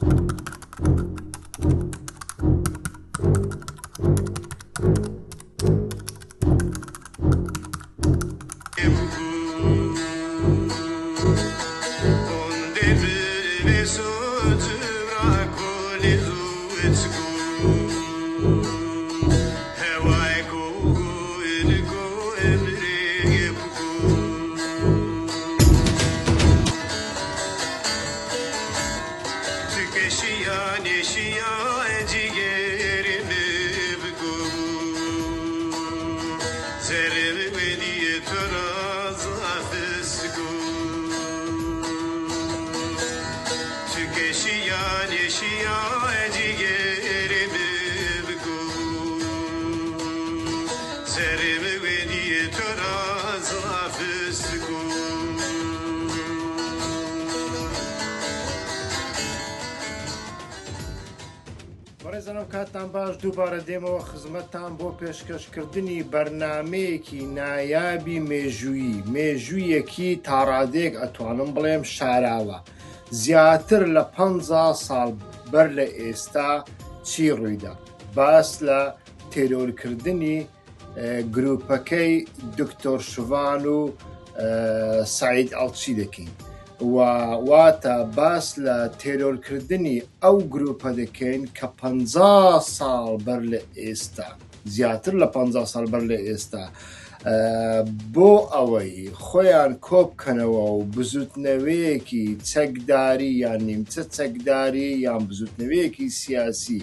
Thank you. دووبارە دێمەوە خزمەتتان بۆ پێشکەشکردنی بەرنمەیەکی نایابی مێژویی مێژوویەکی تاڕادێک ئەتوانم بڵێم شاراوە زیاتر لە پ ساڵ بەر لە ئێستا چی ڕوویدا باس لە تێرۆرکردنی گرروپەکەی دکتۆر شوان و سعید ئەڵچی دەکەین. واتە باس لە تێرۆرکردنی ئەو گرروپە دەکەین کە پ ساڵ بەر لە ئێستا زیاتر لە پ سال بەر لە ئێستا بۆ ئەوەی خۆیان کۆبکەنەوە و بزوتنەوەیەکی چەکداری یان نیمچە چەکداری یان بزوتنەوەیەکی سیاسی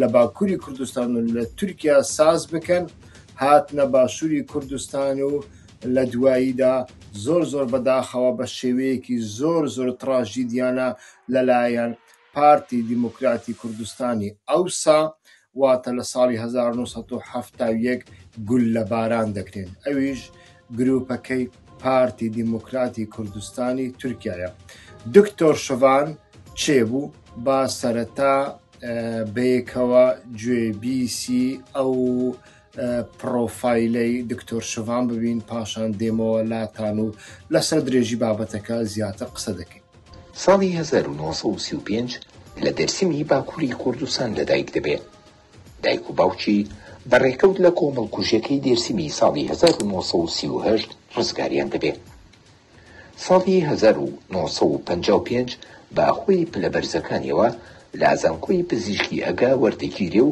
لە باکووری کوردستان و لە تورکیا ساز بکەن هاتنە باشووری کوردستان و لە دواییدا زۆر زۆر بەداخەوە بە شێوەیەکی زۆر زۆر تراژیدیانە لەلایەن پارتی دیموکراتی کوردستانی ئەوسا واتە لە ساڵی 1970 گول لە باران دەکرێن ئەویش گرروپەکەی پارتی دیموکراتی کوردستانی تورکایە دکتۆر شەوان چێبوو با سەرەتا بەیەکەوە گوێبیسی ئەو پرۆفایلی دکتۆر شوان ببین پاشان دێمەوە لاتان و لەسەر درێژی بابەتەکە زیاتر قسە دەکەین ساڵی 1935 لە دەرسیمی باکووری کوردستان لەدایک دەبێت دایک و باوچی بەڕێکەوت لە کۆمەڵکوژەکەی دەرسیمی ساڵی 1930 ڕزگاریان دەبێت ساڵی 1955 باخۆی پلەبەرزەکانیەوە لازانکۆی پزیشکی ئەگا وەردەگیری و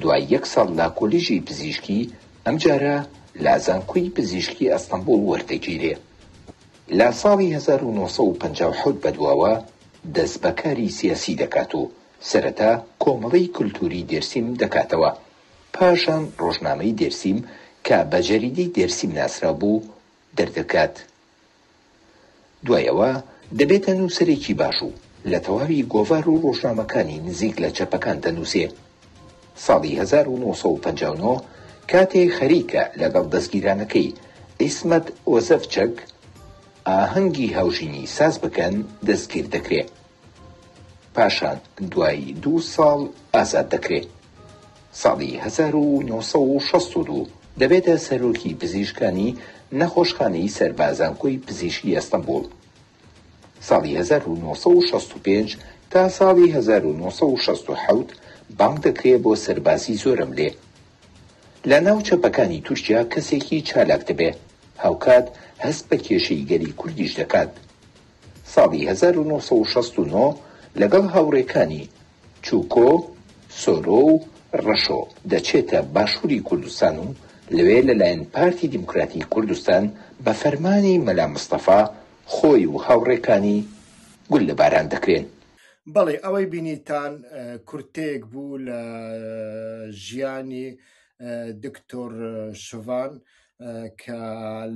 دوای یەک ساڵ لا کۆلیژی پزیشکی ئەم جارە لازانکوی پزیشکی ئەستەمبول وەردەگیرێ لا ساڵی 1950 بەدواوە دەست بەکاری سیاسی دەکات و سەرەتا کۆمەڵی کولتوری دەرسیم دەکاتەوە پاشان ڕۆژنامەی دەرسیم کە بە جەریدی دەرسیم ناسرا بوو دەردەکات دوایەوە دەبێتە نووسەرێکی باش و لە تەواوی گۆڤار و ڕۆژنامەکانی نزیک لە چەپەکان دەنووسێ ساڵی 1950 کاتێک خەریکە لەگەڵ دەستگیرانەکەی ئیسمەت وەزەفچەک ئاهەنگی هاوژینی ساز بکەن دەستگیر دەکرێت پاشان دوایی دو ساڵ ئازاد دەکرێت ساڵی 1962 دەبێتە سەرۆکی پزیشکانی نەخۆشخانەی سربازانکۆی پزیشکی ئەستەمبول ساڵی 1965 تا ساڵی 1967 بانگ دەکرێت بۆ سەربازی زۆرم لێ لە ناو چەپەکانی تورکیا کەسێکی چالاک دەبێ هاوکات هەست بە کێشەی گەری کوردیش دەکات ساڵی 1969 لەگەڵ هاوڕێکانی چووکۆ سۆرۆ و ڕەشۆ دەچێتە باشووری کوردستان و لەوێ لەلایەن پارتی دیموکراتی کوردستان بە فەرمانی مەلا مستەفا خۆی و هاوڕێکانی گول لە باران دەکرێن بەڵێ ئەوەی بینیتان کورتەیەک بوو لە ژیانی دکتۆر شوان کە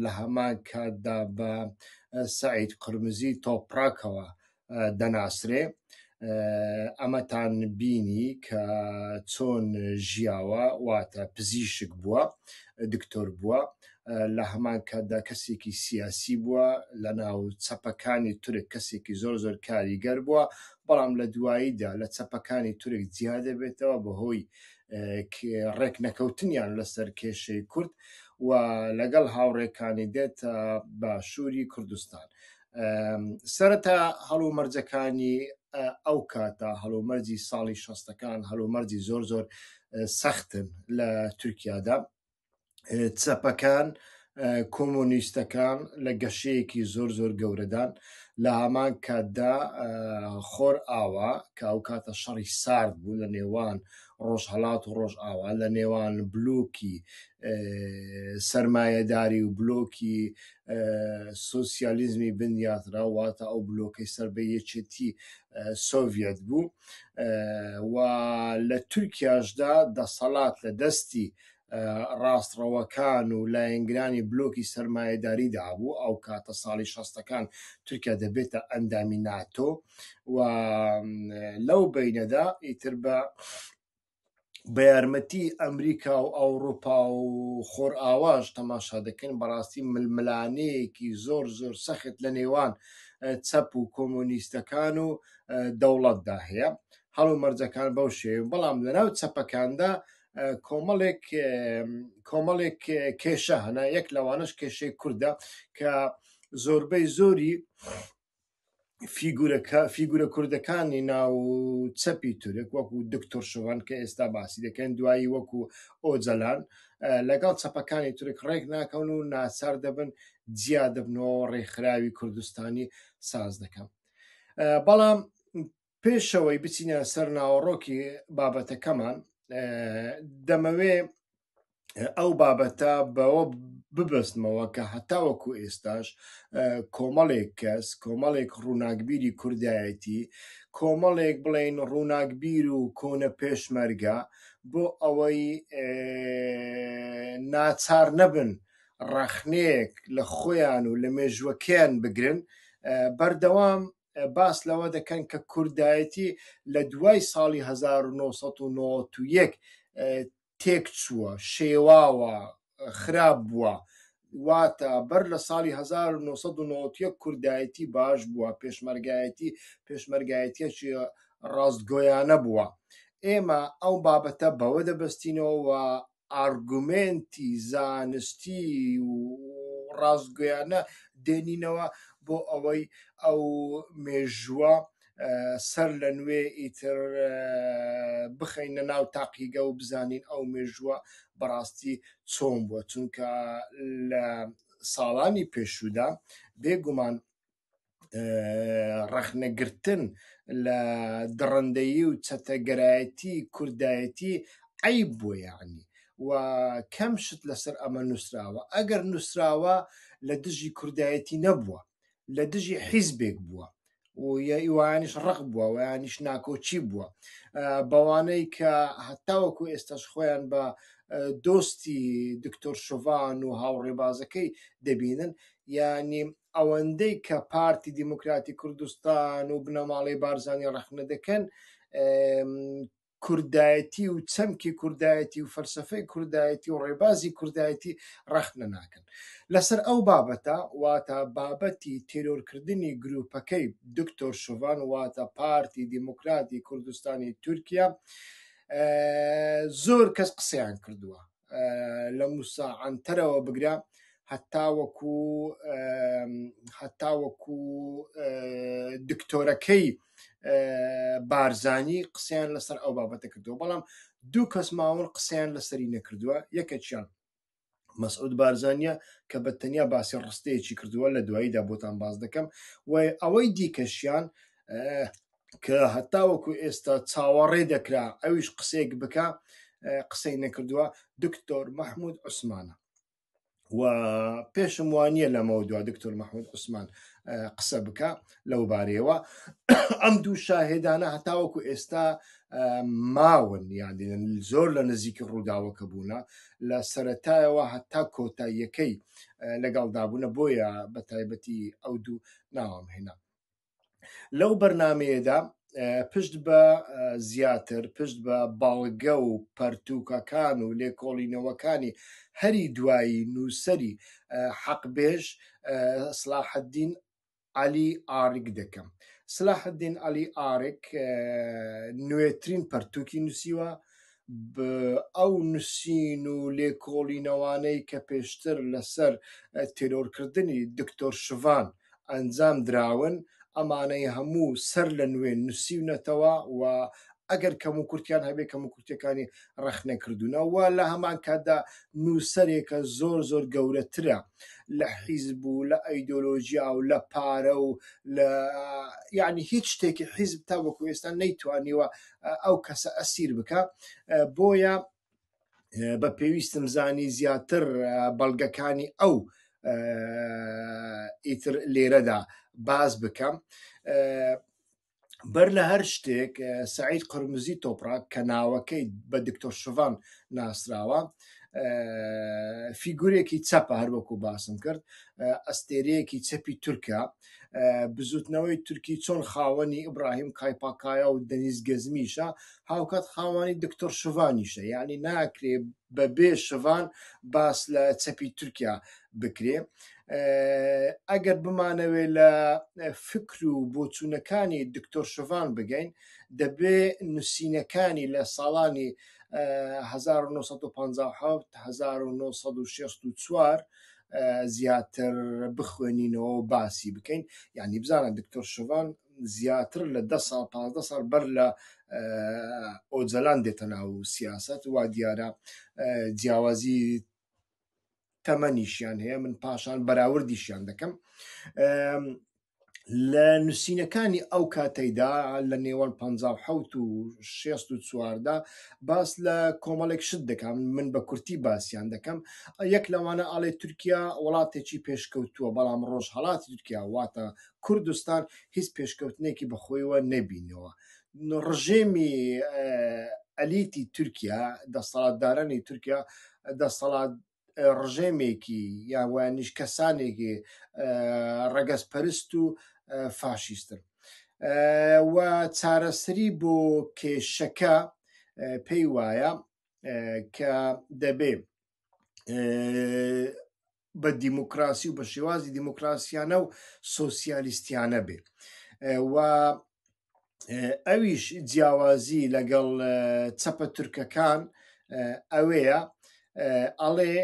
لە هەمان کاتدا بە سعید قرمزی تۆپراکەوە دەناسرێ ئەمەتان بینی کە چۆن ژیاوە واتە پزیشک بووە دکتۆر بووە لە هەمان کاتدا کەسێکی سیاسی بووە لە ناو چەپەکانی تورک کەسێکی زۆر زۆر کاریگەر بووە بەڵام لە دواییدا لە چەپەکانی تورک جیا دەبێتەوە بەهۆی ڕێک نەکەوتنیان لەسەر کێشەی کورد و لەگەڵ هاوڕێکانی دێت بە شووری کوردستان. سرەتا هەڵو مەرجەکانی ئەو کاتە هەڵومەرجی ساڵی شەستەکان هەلومەرجی زۆر زۆر سەختن لە تورکیادا چەپەکان کۆمۆنیستەکان لە گەشەیەکی زۆر زۆر گەورەدان لە هەمان کاتدا خۆر ئاوا کە ئەو کاتە شەڕی سارد بوو لە نێوان ڕۆژهڵات و ڕۆژ ئاوا لە نێوان بلوکی سرمایهداری و بلۆکی سوسیالیزمی بنیاترا واتە ئەو بلۆکەی سربەیەچێتی سۆڤێت بوو و لە تورکیاشدا دەسەڵات لە دەستی ڕاستڕەوەکان و لایەنگرانی بلۆکی سەرمایهداری دابوو ئەو کاتە ساڵی شەستەکان تورکیا دەبێتە ئەندامی ناتۆ و لەو بینەدا ئیتر بە بە یارمەتی ئەمریکا و ئەوروپا و خۆر ئاواژ تەماشا دەکەن بەڕاستی ململانەیەکی زۆر زۆر سەخت لە نێوان چەپ و کۆمونیستەکان و دەوڵەتدا هەیە هەڵو مەرجەکان بەو شێوێ بەڵام لەناو چەپەکاندا کۆمەڵێک کۆمەڵێک کێشە هەنا یەک لەوانش کێشەی کووردە کە زۆربەی زۆری فیگورەکە فیگورە کوردەکانی ناو چەپی تورک وەکو دکتۆر شوان کە ئێستا باسی دەکەن دوایی وەکو ئۆجەلان لەگەڵ چەپەکانی تورک ڕێک ناکەون و ناچار دەبن جیا دەبنەوە ڕێکخراوی کوردستانی ساز دەکەم بەڵام پێشەوەی بچینە سەر ناوەڕۆکی بابەتەکەمان دەمەوێ ئەو بابەتە بەوە ببستمەوە کە هەتاوەکو ئێستاش کۆمەڵێک کەس کۆمەڵێک ڕووناکبیری کوردایەتی کۆمەڵێک بڵین ڕووناکبیر و کۆنە پێشمەرگە بۆ ئەوەی ناچار نەبن ڕەخنەیەک لە خۆیان و لە مێژوەکەیان بگرن بەردەوام باس لەوە دەکەن کە کوردایەتی لە دوای ساڵی 1991 تێک چووە شێواوە خراپ بووە واتە بەر لە ساڵی 1990 کوردایەتی باش بووە پێشمەرگایەتی پێشمەرگایەتیەکی ڕاستگۆیانە بووە ئێمە ئەو بابەتە بەوە دەبستینەوە ئارگومنتی زانستی و ڕاستگویانە دێنینەوە بۆ ئەوەی ئەو مێژووە سەر لە نوێ ئیتر بخینە ناو تاقیگە و بزانین ئەو مێژووە بەڕاستی چۆن بووە چونکە لە ساڵانی پێشودا بێگومان ڕەخنەگرتن لە دڕندەیی و چەتەگرایەتی کوردایەتی عیب بۆ یعنی و کەم شت لەسەر ئەمە نووسراوە ئەگەر نووسراوە لە دژی کوردایەتی نەبووە لە دژی حیزبێک بووە و یایوانش ڕق بووە و یانیش ناکۆچی بووە بەوانەی کە هەتاوەکو ئێستاش خۆیان بە دۆستی دکتۆر شوڤان و هاوڕێبازەکەی دەبینن یانی ئەوەندەی کە پارتی دیموکراتی کوردستان و بنەماڵی بارزانانی ڕەخنە دەکەن کوردایەتی و چەمکی کوردایەتی و فەرسەفەی کوردایەتی و ڕێبازی کوردایەتی ڕەخنە ناکەن لەسەر ئەو بابەتە واتە بابەتی تێرۆرکردنی گرروپەکەی دکتۆر شوڤان واتە پارتی دیموکراتی کوردستانی تورکیا زۆر کەس قسەیان کردووە لە موساعاتەرەوە بگرە هەتاوەکو هەتاوەکو دکتۆرەکەی بارزانانی قسەیان لەسەر ئەو بابەتە کردووە بەڵام دوو کەس ماون قسەیان لەسەری نەکردووە یەکە چیان مەسعود بارزانە کە بە تەنیا باسی ڕستەیەکی کردووە لە دواییدا بۆتان باز دەکەم و ئەوەی دیکەشیان کە هەتاوەکو ئێستا چاوەڕێ دەکرا ئەویش قسێک بک قسەی نەکردووە دکتۆر مححمود عوسمانە و پێشم وانە لە مەودووە دکتۆر مححمود عوسمان قسە بکە لەو بارەیەوە ئەم دوو شاهێدانە هەتاوەکو ئێستا ماون یان زۆر لە نزیکی ڕووداوەکە بوونە لە سەتایەوە هەتا کۆتاییەکەی لەگەڵدابوونە بۆیە بە تایبەتی ئەو دوو ناوام هێنا لەو بەرنمەیەدا پشت بە زیاتر پشت بە باڵگە و پەرتوکەکان و لێکۆڵینەوەکانی هەری دوایی نووسری حەقبێژ سلاحدین علی ئارک دەکەم سلاحدین علی ئارێک نوێترین پەرتووکی نووسیوە ئەو نووسین و لێکۆڵینەوانەی کە پێشتر لەسەر تێرۆرکردنی دکتۆر شڤان ئەنجام دراون ئەمانەی هەموو سەر لە نوێن نووسیونەتەوە و ئەگەر کەم و کورتیان هەبێ کەم و کورتەکانی ڕەخنەکردوونەوە لە هەمان کاتدا نووسەرێکە زۆر زۆر گەورەترە لە حیزب و لە ئەیدۆلۆژیا و لە پارە و لە یعنی هیچ شتێکی حیزب تا وەکو ئێستا نەیتوانیوە ئەو کەسە ئەسیر بکە بۆیە بە پێویستم زانی زیاتر بەڵگەکانی ئەو ئیتر لێرەدا باز بکەم. بەر لە هەر شتێک سعید قرمزی تۆپراک کە ناوەکەی بە دکتۆر شڤان ناسراوە فیگورێکی چەپە هەروەکو باسم کرد ئەستێرەیەکی چەپی تورکە بزوتنەوەی تورکی چۆن خاوەنی ئیبراهیم کایپاکایە و دەنیز گەزمیشە هاوکات خاوانی دکتۆر شڤانیشە یعنی ناکرێ بەبێ شڤان باس لە چەپی تورکیا بکرێ ئەگەر بمانەوێت لە فکر و بۆچوونەکانی دکتۆر شڤان بگەین دەبێ نووسینەکانی لە ساڵانی 1954 زیاتر بخوێنینەوە باسی بکەین یعنی بزانە دکتۆر شڤان زیاتر لە ده سال 15 سال بەر لە ئۆجلان دێتە ناو سیاست وا دیارە جیاوازی تەمەنیشیان هەیە من پاشان بەراوردیشیان دەکەم لە نووسینەکانی ئەو کاتەیدا لە نێوان 1970 و 6 و چواردا باس لە کۆمەڵێک شت دەکەم من بە کورتی باسییان دەکەم یەک لەوانە ئاڵێ تورکیا وڵاتێکی پێشکەوتووە بەڵام ڕۆژ هەڵاتی تورکیا واتە کوردستان هیچ پێشکەوتنێکی بەخۆیەوە نەبینەوە ڕژێمی ئەلیتی تورکیا دەسەڵاتدارانی تورکیا دەسەڵات ڕژێمێکی یاوانیش کەسانێکی ڕەگەز پەرست و فاشیستن و چارەسری بۆ کێشەکە پێی وایە کە دەبێ بە دیموکراسی و بە شێوازی دیموکراسیانە و سۆسیالیستیانە بێ و ئەویش جیاوازی لەگەڵ چەپە تورکەکان ئەوەیە ئەڵێ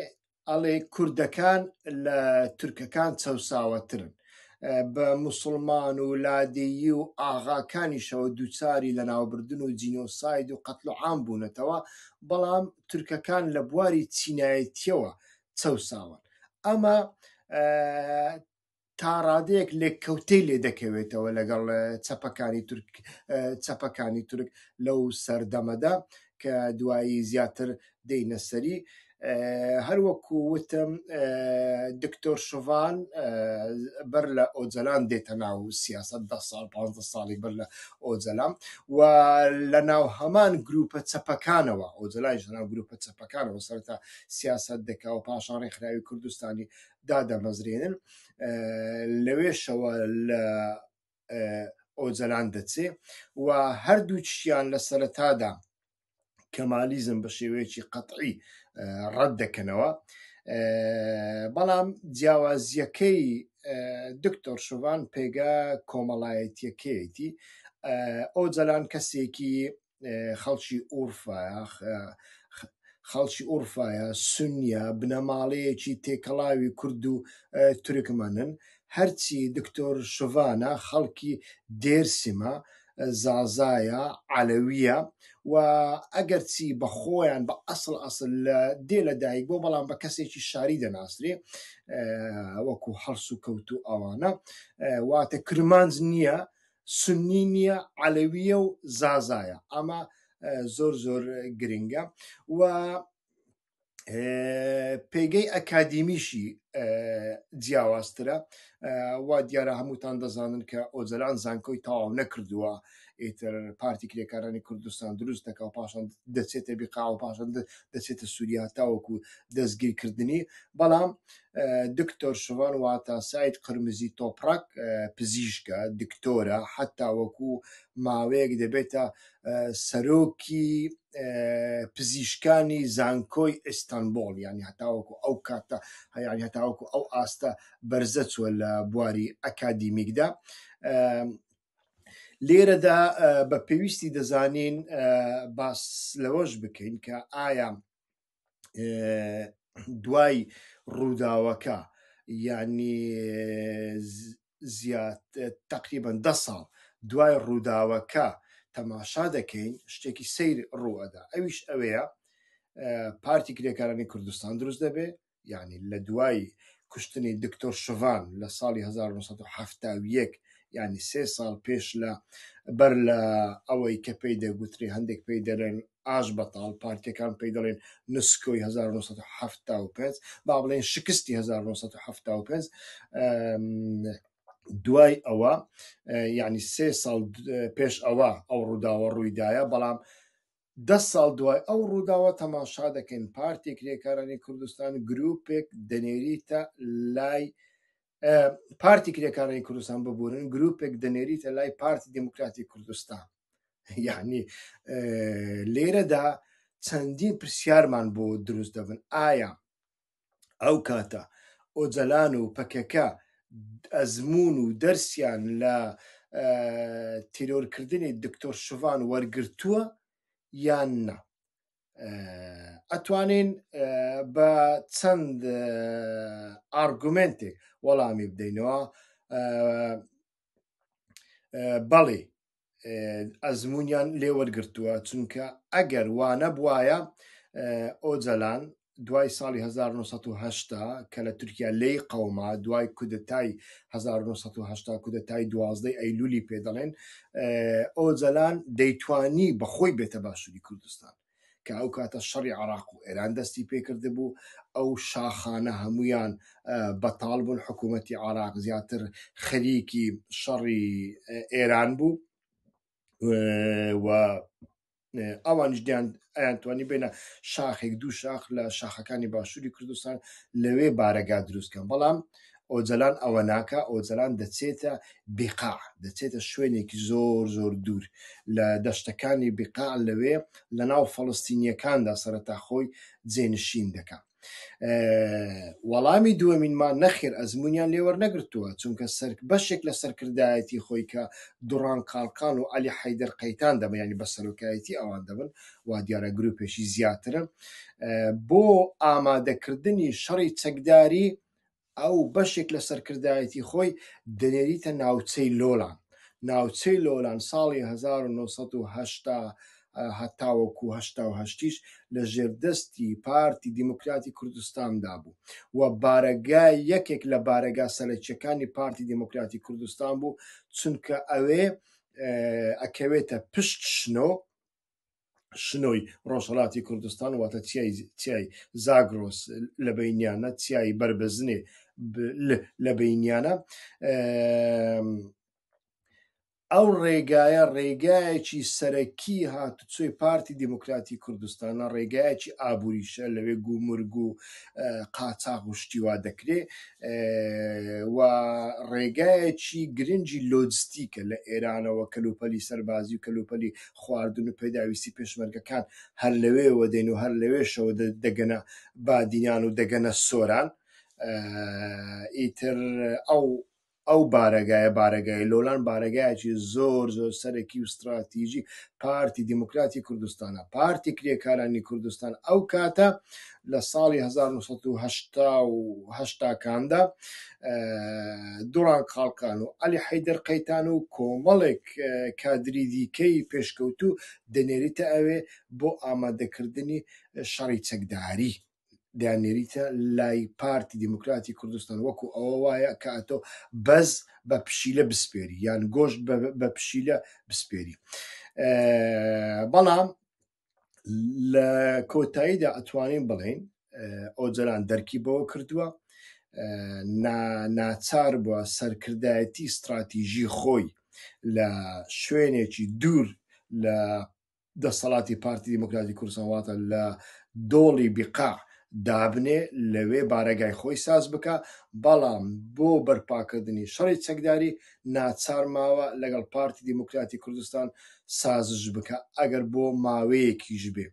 ئەڵێ کوردەکان لە تورکەکان چەساوەترن بە مسلمان و لادیی و ئاغاکانیشەوە دووچاری لە ناوبردن و جینۆساید و قەتل و عام بوونەتەوە بەڵام تورکەکان لە بواری چینایەتیەوە چەساون ئەمە تاڕادەیەک لێککەوتەی لێ دەکەوێتەوە لەگەڵ چەپەکانی تورک چەپەکانی تورک لەو سەردەمەدا کە دوایی زیاتر دەینەسەری هەروەکو وتم دکتۆر شوڤان بەر لە ئۆجلان دێتە ناو سیاست ده سال 15 ساڵی بەر لە ئۆجلام و لە ناو هەمان گروپە چەپەکانەوە ئۆجلای ژناو گروپە چەپەکانەوە سەرتا سیاست دەکا و پاشان ڕێکخراوی کوردستانی دادەمەزرێنن لەوێشەوە لە ئۆجلان دەچێ و هەردوو چیان لە سەرەتادا کەمالیزم بە شێوەیەکی قەتعی ڕەت دەکەنەوە بەڵام جیاوازیەکەی دکتۆر شوڤان پێگا کۆمەڵایەتیەکەیەتی ئەو جەلان کەسێکی خەڵکی ئورفە خەڵکی ئورفایە سنیە بنەماڵەیەکی تێکەڵاوی کورد و تورکمەنن هەرچی دکتۆر شوڤانە خەڵکی دێرسیمە زازایە علەویە و ئەگەرچی بە خۆیان بە ئەسل ئەسل دێ لە دایک بۆ بەڵام بە کەسێکی شاری دەناسرێ وەکو هەرس و کەوت و ئەوانە واتە کرمانز نییە سنی نییە علەویە و زازایە ئەمە زۆر زۆر گرنگە و پێگەی ئەکادیمیشی جیاوازترە وا دیارە هەمووتان دەزانن کە ئۆجلان زانکۆی تاواو نەکردووە ئیتر پارتی کرێکارانی کوردستان دروست دەکە و پاشان دەچێتە بیقا و پاشان دەچێتە سووریا تاوەکو دەستگیرکردنی بەڵام دکتۆر شوان واتە سایت قرمزی تۆپراک پزیشکە دکتۆرە حتا وەکو ماوەیەک دەبێتە سەرۆکی پزیشکانی زانکۆی ئیستانبول ینی هەتاوەکو ئەو کاتە هەیانی هەتاوەکو ئەو ئاستە بەرزە چوە لە بواری ئەکادیمیکدا لێرەدا بە پێویستی دەزانین باس لەوەش بکەین کە ئایا دوای ڕووداوەکە ینی زیات تقریبان ده ساڵ دوای ڕووداوەکە تەماشا دەکەین شتێکی سیر ڕوەدا ئەویش ئەوەیە پارتی کرێکارانی کوردستان دروست دەبێ یعنی لە دوای کوشتنی دکتۆر شڤان لە ساڵی 1970 یەک ینی سێ ساڵ پێش لە بەر لە ئەوەی کە پێی دەگوتری هەندێک پێی دەرێن ئاش بەتال پارتەکان پێی دەڵێن نسکۆی 1970 با بڵێن شکستی 1970 دوای ئەوە یعنی سێ ساڵ پێش ئەوە ئەو ڕووداوە ڕوویدایە بەڵام ده ساڵ دوای ئەو ڕووداوە تەماشا دەکەین پارتی کرێکارانی کوردستان گرروپێک دەنێریتە لای پارتی کرێکارانی کوردستان ببوورن گرروپێک دەنێریتە لای پارتی دموکراتی کوردستان یعنی لێرەدا چەندین پرسیارمان بۆ دروست دەبن ئایا ئەو کاتە ئۆجەلان و پەکەکە ئەزمون و دەرسیان لە تیرۆرکردنی دکتۆر شوان وەرگرتووە یان نا ئەتوانین بە چەند ئارگومنتێک وەڵامی بدەینەوە بەڵێ ئەزمونیان لێوەرگرتووە چونکە ئەگەر وانە بواە ئۆجەلان دوای ساڵی 1970 کە لە تورکیا لی قەوما دوای کودتای 1970 کودتای دوازدەی ئەیلولی پێدەڵێن ئۆجەلان دەیتوانی بەخۆی بێتە باشووری کوردستان کە ئەو کاتە شەڕی عراق و ئێران دەستی پێکرده بوو ئەو شاخانە هەمویان بەتال بوون حکوومەتتی عراق زیاتر خەریکی شەڕی ئێران بوو ئەوان ژدیان ئەیانتوانی بێنە شاخێک دوو شاخ لە شاخەکانی باشووری کوردستان لەوێ بارەگا دروستکەم بەڵام ئۆجلان ئەوە ناکە ئۆجلان دەچێتە بقا دەچێتە شوێنێکی زۆر زۆر دوور لە دەشتەکانی بقا لەوێ لە ناو فەڵستینیەکاندا سەرەتا خۆی جێنشین دەکات وەڵامی دووەمینمان نەخیر ئەزمونیان لێوەرنەگرتووە چونکە سەرک بەشێک لە سەرکردایەتی خۆی کە دوڕان کاڵکان و علی حیدەر قەیتان دەمەیانی بە سەرۆکایەتی ئەوان دەبن وا دیارە گرروپێکی زیاترن بۆ ئامادەکردنی شەڕی چەکداری ئەو بەشێک لە سەرکردایەتی خۆی دەنێریتە ناوچەی لۆلان ناوچەی لۆلان ساڵی 1970 هەتاوەکو هشتاهشتیش لە ژێردەستی پارتی دیموکراتی کوردستاندا بوو و بارەگای یەکێک لە بارەگا سەرچەکانی پارتی دیموکراتی کوردستان بوو چونکە ئەوێ ئەکەوێتە پشت شنۆ شنۆی ڕۆژهڵاتی کوردستان واتە چیای زاگرۆس لە بینیانە چیای بربەزنێ لە بینیانە ئەو ڕێگایە ڕێگایەکی سەرەکی هاتوچۆی پارتی دموکراتی کوردستانە ڕێگایەکی ئابووریشە لەوێ گومرگ و قاچاق و شتیوا دەکرێ و ڕێگایەکی گرنگی لۆجستیکە لە ئێرانەوە کەلوپەلی سەربازی و کەلوپەلی خواردن و پێداویستی پێشمەرگەکان هەر لەوێەوە دێن و هەر لەوێشەوە دەگەنە بادینیان و دەگەنە سۆران ئیتر ئەو ئەو بارەگایە بارەگای لۆلان بارەگایەکی زۆر زۆر سەرەکی و استراتیژی پارتی دیموکراتی کوردستانە پارتی کرێکارانی کوردستان ئەو کاتە لە ساڵی 1970 کاندا دوڕان خاڵکان و علی حەیدەر قەیتان و کۆمەڵێک کادری دیکەی پێشکەوت و دەنێریتە ئەوێ بۆ ئامادەکردنی شەڕی چەکداری دەیانێریتە لای پارتی دیموکراتی کوردستان وەکو ئەوە وایە کە ئەتۆ بەز بە پشیلە بسپێری یان گۆشت بە پشیلە بسپێری بەڵام لە کۆتاییدا ئەتوانین بڵین ئۆجلان دەرکی بەوە کردووە ناچار بووە سەرکردایەتی استراتیژی خۆی لە شوێنێکی دوور لە دەسەڵاتی پارتی دیموکراتی کوردستانواتە لە دۆڵی بیقا دابنێ لەوێ بارەگای خۆی ساز بکە بەڵام بۆ بەرپاکردنی شەڕی چەکداری ناچار ماوە لەگەڵ پارتی دیموکراتی کوردستان سازش بکە ئەگەر بۆ ماوەیەکیش بێ.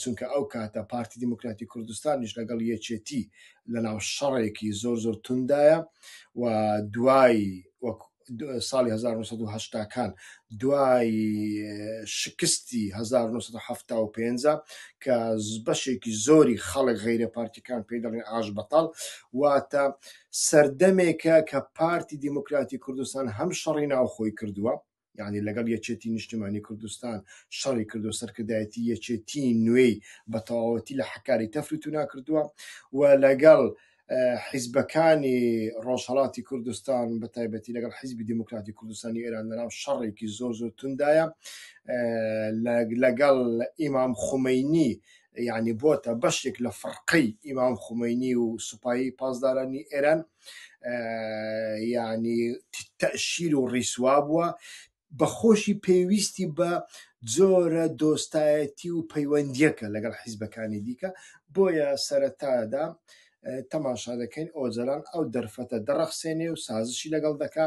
چونکە ئەو کاتە پارتی دیموکراتی کوردستانیش لەگەڵ یەکێتی لە ناو شەڕێکی زۆر زۆر توندایە و دوایی ساڵی 1970 کان دوای شکستی 1970 کە بەشێکی زۆری خەڵک غیرە پارتیکان پێدەڵێن ئاش بەتال واتە سەردەمێکە کە پارتی دیموکراتی کوردستان هەم شەڕی ناوخۆی کردووە یعنی لەگەڵ یەچێتی نیشتمانی کوردستان شەڕی کردو سەرکردایەتی یەچێتی نوێی بەتەواوەتی لە حکاری تەفریتو ناکردووە و لەگەڵ حیزبەکانی ڕۆژهڵاتی کوردستان بە تایبەتی لەگەڵ حیزبی دموکراتی کوردستانی ئێران لەناو شەڕێکی زۆر زۆر توندایە لەگەڵ ئیمام خومینی یعنی بۆتە بەشێک لە فڕقی ئیمام خومینی و سوپایی پاسدارانی ئێران یعنی تەشیر و ڕیسوا بووە بەخۆشی پێویستی بە جۆرە دۆستایەتی و پەیوەندیەکە لەگەڵ حیزبەکانی دیکە بۆیە سەرەتادا تەماشا دەکەین ئۆزەران ئەو دەرفەتە دەڕەخسێنێ و سازشی لەگەڵ دەکا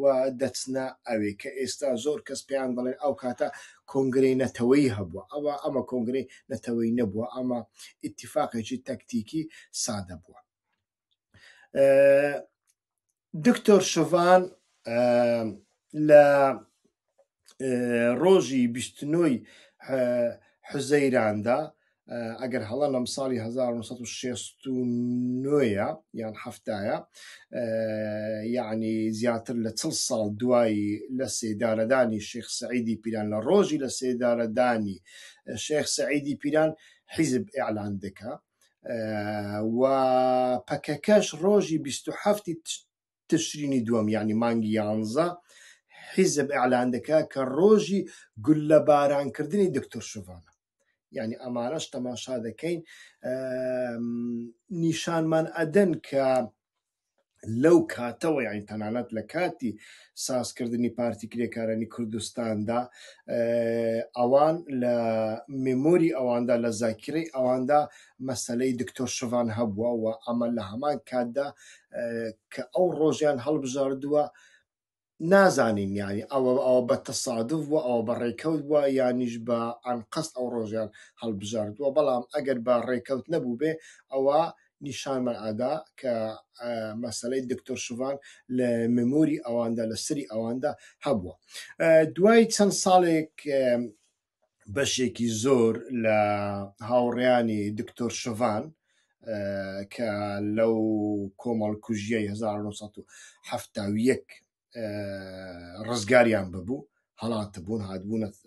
و دەچنا ئەوێ کە ئێستا زۆر کەس پێیان بڵێن ئەو کاتە کۆنگری نەتەوەی هەبووە ئەوە ئەمە کۆنگری نەتەوەی نەبووە ئەمە ئاتفاقێکی تەکتیکی سادە بووە. دکتۆر شڤان لە ڕۆژی بیستنۆی حزەیراندا آه، اگر حالا نم سالی 1969 یان هەفتایە یعنی آه، زیادتر لە چل دوای لسی لە سێدارەدانی شێخ سعیدی پیران لروجی لسی لە سێدارەدانی آه، شێخ سعیدی پیران حزب اعلان دکا و پەکەکەش ڕۆژی 27 تشرینی دووەم یعنی مانگی یانزە حزب اعلان دکا کە ڕۆژی گول لە بارانکردنی دکتۆر شوڤانە ینی ئەمارەش تەماشا دەکەین نیشانمان ئەدەن کە لەو کاتەوە یانی تەنانەت لە کاتی سازکردنی پارتی کرێکارانی کوردستاندا ئەوان لە مموری ئەواندا لە زاکرەی ئەواندا مەسلەی دکتۆر شڤان هەبووە و ئەمە لە هەمان کاتدا کە ئەو ڕۆژیان هەڵبژاردووە نازانین یانی ئەوە ئەوە بە تەسادف و ئەو بە ڕێکەوت بووە یانیش بە ئەنقەست ئەو ڕۆژیان هەڵبژاردووە بەڵام ئەگەر بە ڕێکەوت نەبوو بێ ئەوە نیشانمە ئادا کە مەسلەی دکتۆر شوان لە مموری ئەواندا لە سری ئەواندا هەبووە دوای چەند ساڵێک بەشێکی زۆر لە هاوڕیانی دکتۆر شوان کە لەو کۆمەڵ کوژیە 1970 ڕزگاریان ببوو هەڵاتە بوون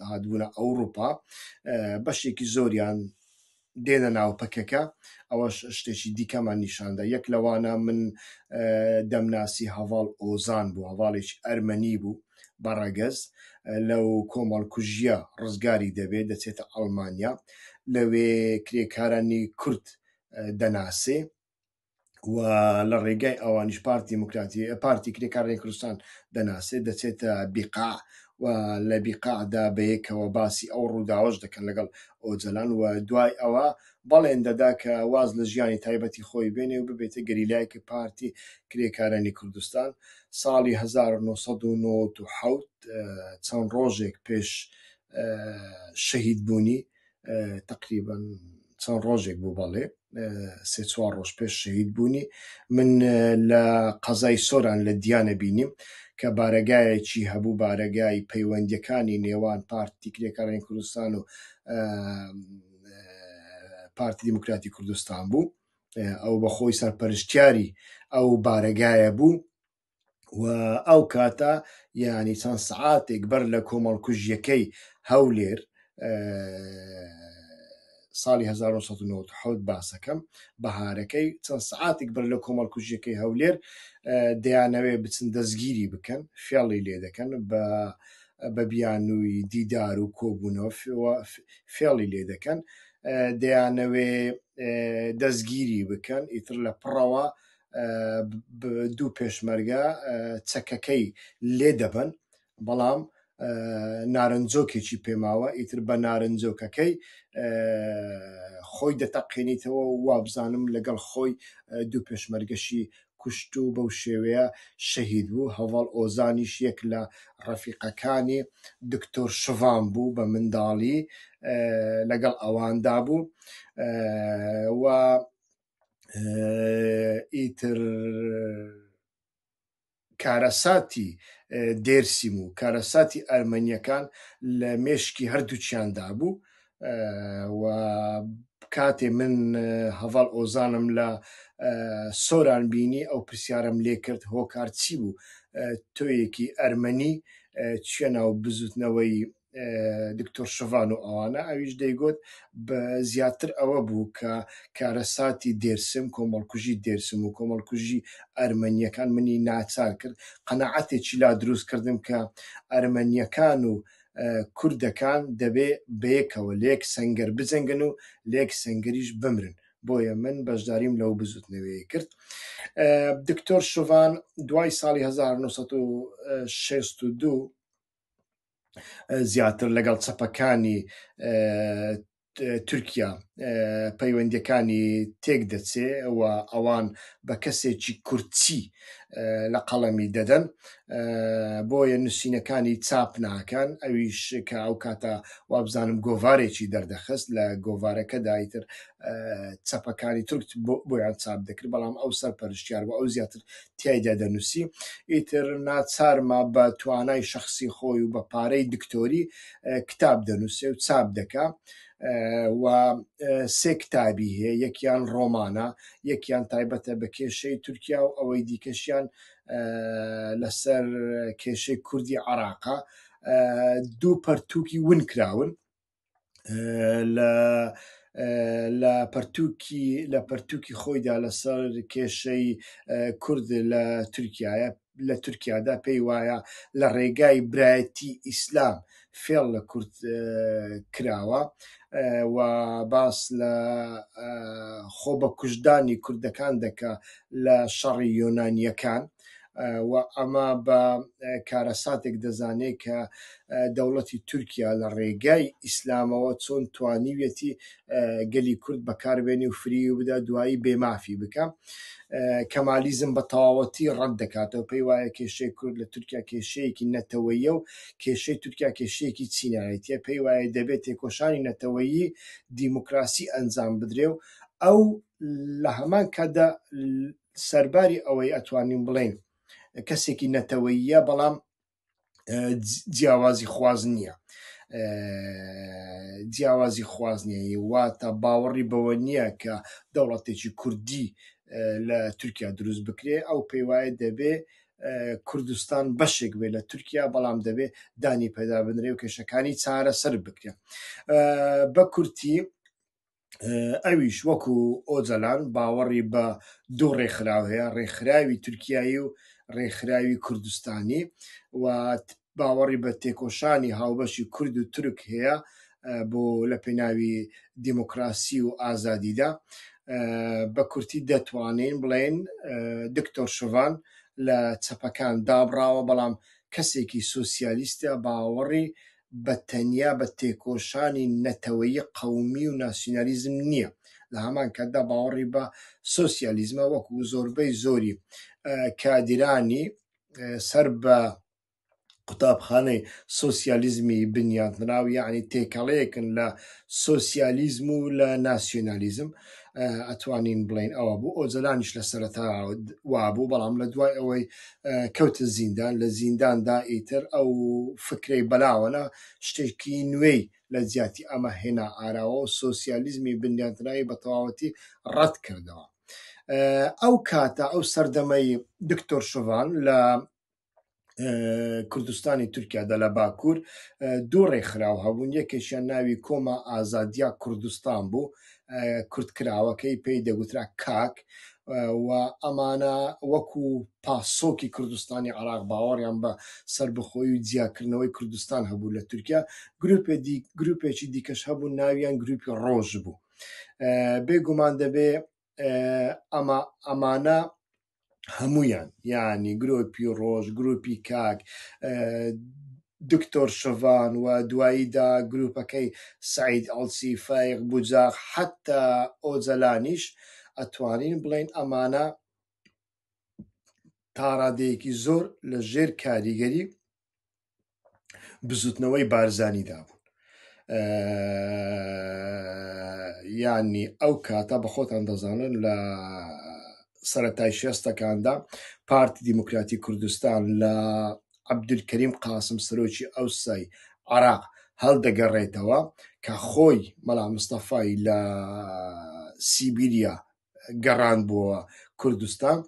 هادبوونە ئەوروپا بەشێکی زۆریان دێنە ناوپەکەکە ئەوە شتێکی دیکەمان نیشاندا یەک لەوانە من دەمناسی هەواڵ ئۆزان بوو هەواڵێکی ئەرمەنی بوو بەڕەگەز لەو کۆمەڵکوژیە ڕزگاری دەبێت دەچێتە ئەڵمانیا لەوێ کرێکارانی کورت دەناسێ لە ڕێگای ئەوانیش پارتی دموکراتی پارتی کرێکارڕێک کوردستان دەناسێت دەچێتە بیقا و لە بیقاعدا بەیەکەوە باسی ئەو ڕووداوەش دەکەن لەگەڵ ئۆجلان و دوای ئەوە بەڵێن دەدا کە واز لە ژیانی تایبەتی خۆی بێنێ و ببێتە گەریلایکی پارتی کرێکارانی کوردستان ساڵی 1990 چەند ڕۆژێک پێش شەهید بوونی تقریبان چەند ڕۆژێک بوو بەڵێ سێ چوار ڕۆژ پێش شەید بوونی من لە قەزای سۆران لە دیانە بینیم کە بارەگایەکی هەبوو بارەگای پەیوەندیەکانی نێوان پارتی کرێکارانی کوردستان و پارتی دیموکراتی کوردستان بوو ئەو بەخۆی سەرپەرشتیاری ئەو بارەگایە بوو ئەو کاتە ینی چەند سعاتێک بەر لە کۆمەڵکوژیەکەی هەولێر ساڵی 1990 باسەکەم بەهارەکەی چەند سعاتێک بەر لە کۆمەڵ کوژیەکەی هەولێر دەیانەوێ بچن دەستگیری بکەن فێڵی لێ دەکەن بە بە بیانووی دیدار و کۆبوونەوە فێڵی لێ دەکەن دەیانەوێ دەستگیری بکەن ئیتر لە پڕەوە دوو پێشمەرگە چەکەکەی لێ دەبن بەڵام نارنجۆکێکی پێماوە ئیتر بە نارنجۆکەکەی خۆی دەتەقێنیتەوە وابزانم لەگەڵ خۆی دوو پێشمەرگەشی کوشت و بەو شێوەیە شەهید بوو هەواڵ ئۆزانیش یەک لە ڕەفیقەکانی دکتۆر شڤان بوو بە منداڵی لەگەڵ ئەواندا بوو و ئیتر کارەساتی دێرسیم و کارەساتی ئەرمەنیەکان لە مێشکی هەردووچیاندا بوو کاتێ من هەواڵ ئۆزانم لە سۆران بینی ئەو پرسیارم لێ کرد هۆکارچی بوو تۆیەکی ئەرمەنی چێنە و بزوتنەوەی دکتۆر شەڤان و ئەوانە ئەویش دەیگوت بە زیاتر ئەوە بوو کە کارەساتی دێرسم کۆمەڵکوژی دێرسم و کۆمەڵکوژی ئەرمەنیەکان منی ناچار کرد قەنەعاتێکی لا دروست کردم کە ئەرمەنیەکان و کوردەکان دەبێ بەیەکەوە لێک سەنگەر بجەنگن و لێک سەنگریش بمرن بۆیە من بەشداریم لەو بزوتنەوەی کرد دکتۆر شوڤان دوای ساڵی 1962 زیاتر لەگەڵ چەپەکانی تورکیا پەیوەندەکانی تێک دەچێ ئەوە ئەوان بە کەسێکی کورتچی لە قەڵەمی دەدەن بۆیە نووسینەکانی چاپ ناکەن ئەویش کە ئەو کاتە وابزانم گۆوارێکی دەردەخست لە گۆوارەکە دایتر چەپەکانی تورک بۆیان چاپ دەکرد بەڵام ئەو سەرپەرشتیار و ئەو زیاتر تایدا دەنووسی ئیتر ناچارما بە توانای شخصی خۆی و بە پارەی دکتۆری کتاب دەنووسێ و چاپ دەکات. و سێ کتابی هەیە یەکیان ڕۆمانە یەکیان تایبەتە بە کێشەی تورکیا و ئەوەی دیکەشیان لەسەر کێشەی کوردی عراقا دوو پەرتووکی ون کراون لە لە پەرتووکی لە پەرتووکی خۆیدا لەسەر کێشەی کورد لە تورکایە لە تورکیادا پێی وایە لە ڕێگای برایەتی ئیسلام فێڵ لە کورد کراوە و باس لە خۆ بە کوژدانی کوردەکان دەکە لە شەڕی یۆنانیەکان و ئەما بە کارەساتێک دەزانێت کە دەوڵەتی تورکیا لە ڕێگای ئیسلامەوە چۆن توانیوێتی گەلی کورد بەکاربێنی و فری و بدا دوایی بێمافی بکە کەمالیزم بە تەواوەتی ڕەت دەکاتەوە پێی وایە کێشەی کورد لە تورکیا کێشەیەکی نەتەوەیە و کێشەی تورکیا کێشەیەکی چینایەتە پێی وایە دەبێت تێکۆشانی نەتەوەیی دیموکراسی ئەنجام بدرێ و ئەو لە هەمان کەدا سەرباری ئەوەی ئەتوانین بڵین کەسێکی نەتەوەیە بەڵام جیاوازی خواز نییە جیاوازی خوازنیە واتە باوەڕی بەوە نییە کە دەوڵەتێکی کوردی لە تورکیا دروست بکرێ ئەو پێیواە دەبێ کوردستان بەشێک بێ لە تورکیا بەڵام دەبێ دانی پەیدا بنرێ و کێشەکانی چارە سەر بکرێ بە کورتی ئەویش وەکو ئۆجەلان باوەڕی بە دوو ڕێکخراو هەیە ڕێکخراوی تورکایی و ڕێکخراوی کوردستانی و باوەڕی بە تێکۆشانی هاوبەشی کورد و ترک هەیە بۆ لە پێناوی دیموکراسی و ئازادیدا بە کورتی دەتوانین بڵێن دکتۆر شوڤان لە چەپەکان دابراوە بەڵام کەسێکی سوسیالیستە باوەڕی بە تەنیا بە تێکۆشانی نەتەوەیی قەومی و ناسیۆنالیزم نییە لە هەمان کەدا باوەڕی بە سۆسیالیزمە وەکو زۆربەی زۆری کادیرانی سەر بە قوتابخانەی سۆسیالیزمی بنیادنراوی یعنی تێکەڵەیەکن لە سۆسیالیزم و لە ناسیۆنالیزم ئەتوانین بڵین ئەوە بوو ئەو جەلانیش لە سەرەتا وابوو بەڵام لە دوای ئەوەی کەوتە زیندان لە زینداندا ئیتر ئەو فکرەی بەلاوەە شتێکی نوێی لە زیاتی ئەمە هێنا ئاراوە و سۆسیالیزمی بنیاتراایی بە تەواوەتی ڕەت کردەوە ئەو کاتە ئەو سەردەمەی دکتۆر شوڤان لە کوردستانی تورکیادا لە باکوور دوو ڕێکخراو هەبوون یەکێکیان ناوی کۆما ئازادیا کوردستان بوو کورتکراوەکەی پێی دەگوترا کاک و ئەمانە وەکو پاسۆکی کوردستانی عراق باوەڕیان بە سەر بخۆی و جیاکردنەوەی کوردستان هەبوو لە تورکیا گرروپێکی دیکەش هەبوو ناویان گروپی ڕۆژ بوو بێگومان دەبێ ئەمە ئەمانە هەمویان یعنی گرۆپی ڕۆژ گروپی کاک دکتۆر شەڤان و دواییدا گروپەکەی سعید ئەڵسی فایق بجاق حتا ئۆزەلانیش ئەتوانین بڵێین ئەمانە تاڕادەیەکی زۆر لە ژێر کاریگەری بزوتنەوەی بارزانیدا بوون ینی ئەو کاتە بە خۆتان دەزانن لە سەتای شێستەکاندا پارتی دیموکراتی کوردستان لە عبدولکەریم قاسم سرۆکی ئەوسای عراق هەڵدەگەڕێتەوە کە خۆی مەلا مستەفای لە سیبیریا گەڕان بووە کوردستان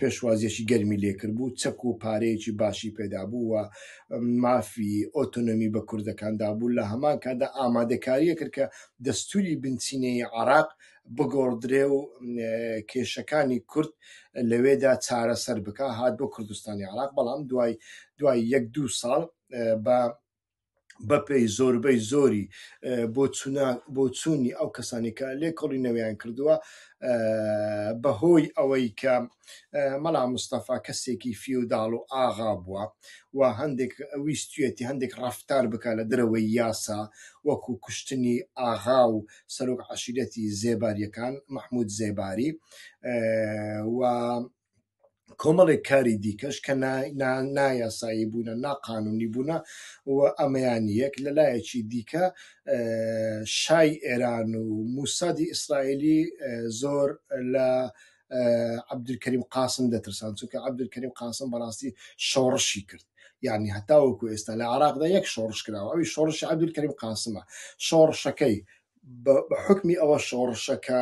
پێشوازیەکی گەرمی لێکرد بوو چەک و پارەیەکی باشی پێدا بووە مافی ئۆتۆنمی بە کوردەکاندا بوو لە هەمان کادا ئامادەکاریە کرد کە دەستوری بنچینەی عراق بگۆڕدرێ و کێشەکانی کورد لەوێدا چارەسەر بک هات بۆ کوردستانی عراق بەڵام دوای دوای یەک دو ساڵ بە بەپی زۆربەی زۆری بۆ چوونی ئەو کەسانێکە لێ کۆڵی نەوەیان کردووە بەهۆی ئەوەی کە مەلا مستەفا کەسێکی فیوداڵ و ئاغا بووە و هەندێک ویستێتی هەندێک ڕفتار بکە لە درەوەی یاسا وەکو کوشتنی ئاغا و سەرۆک عشیرەتی زێباریەکان مححمود زێباری و کۆمەڵێک کاری دیکەش کە نایاسایی بوونە ناقانونی بوونە و ئەمەیانیەک لەلایەکی دیکە شای ئێران و موسادی ئیسرائیلی زۆر لە عبدکەریم قاسم دەترسان چونکە عبدکەریم قاسم بەڕاستی شۆڕشی کرد یعنی هەتاوەکو ئێستا لە عراقدا یەک شۆڕش کراوە ئەوی شۆڕشی عبدکەریم قاسمە شۆڕشەکەی بە حکمی ئەوە شۆڕشەکە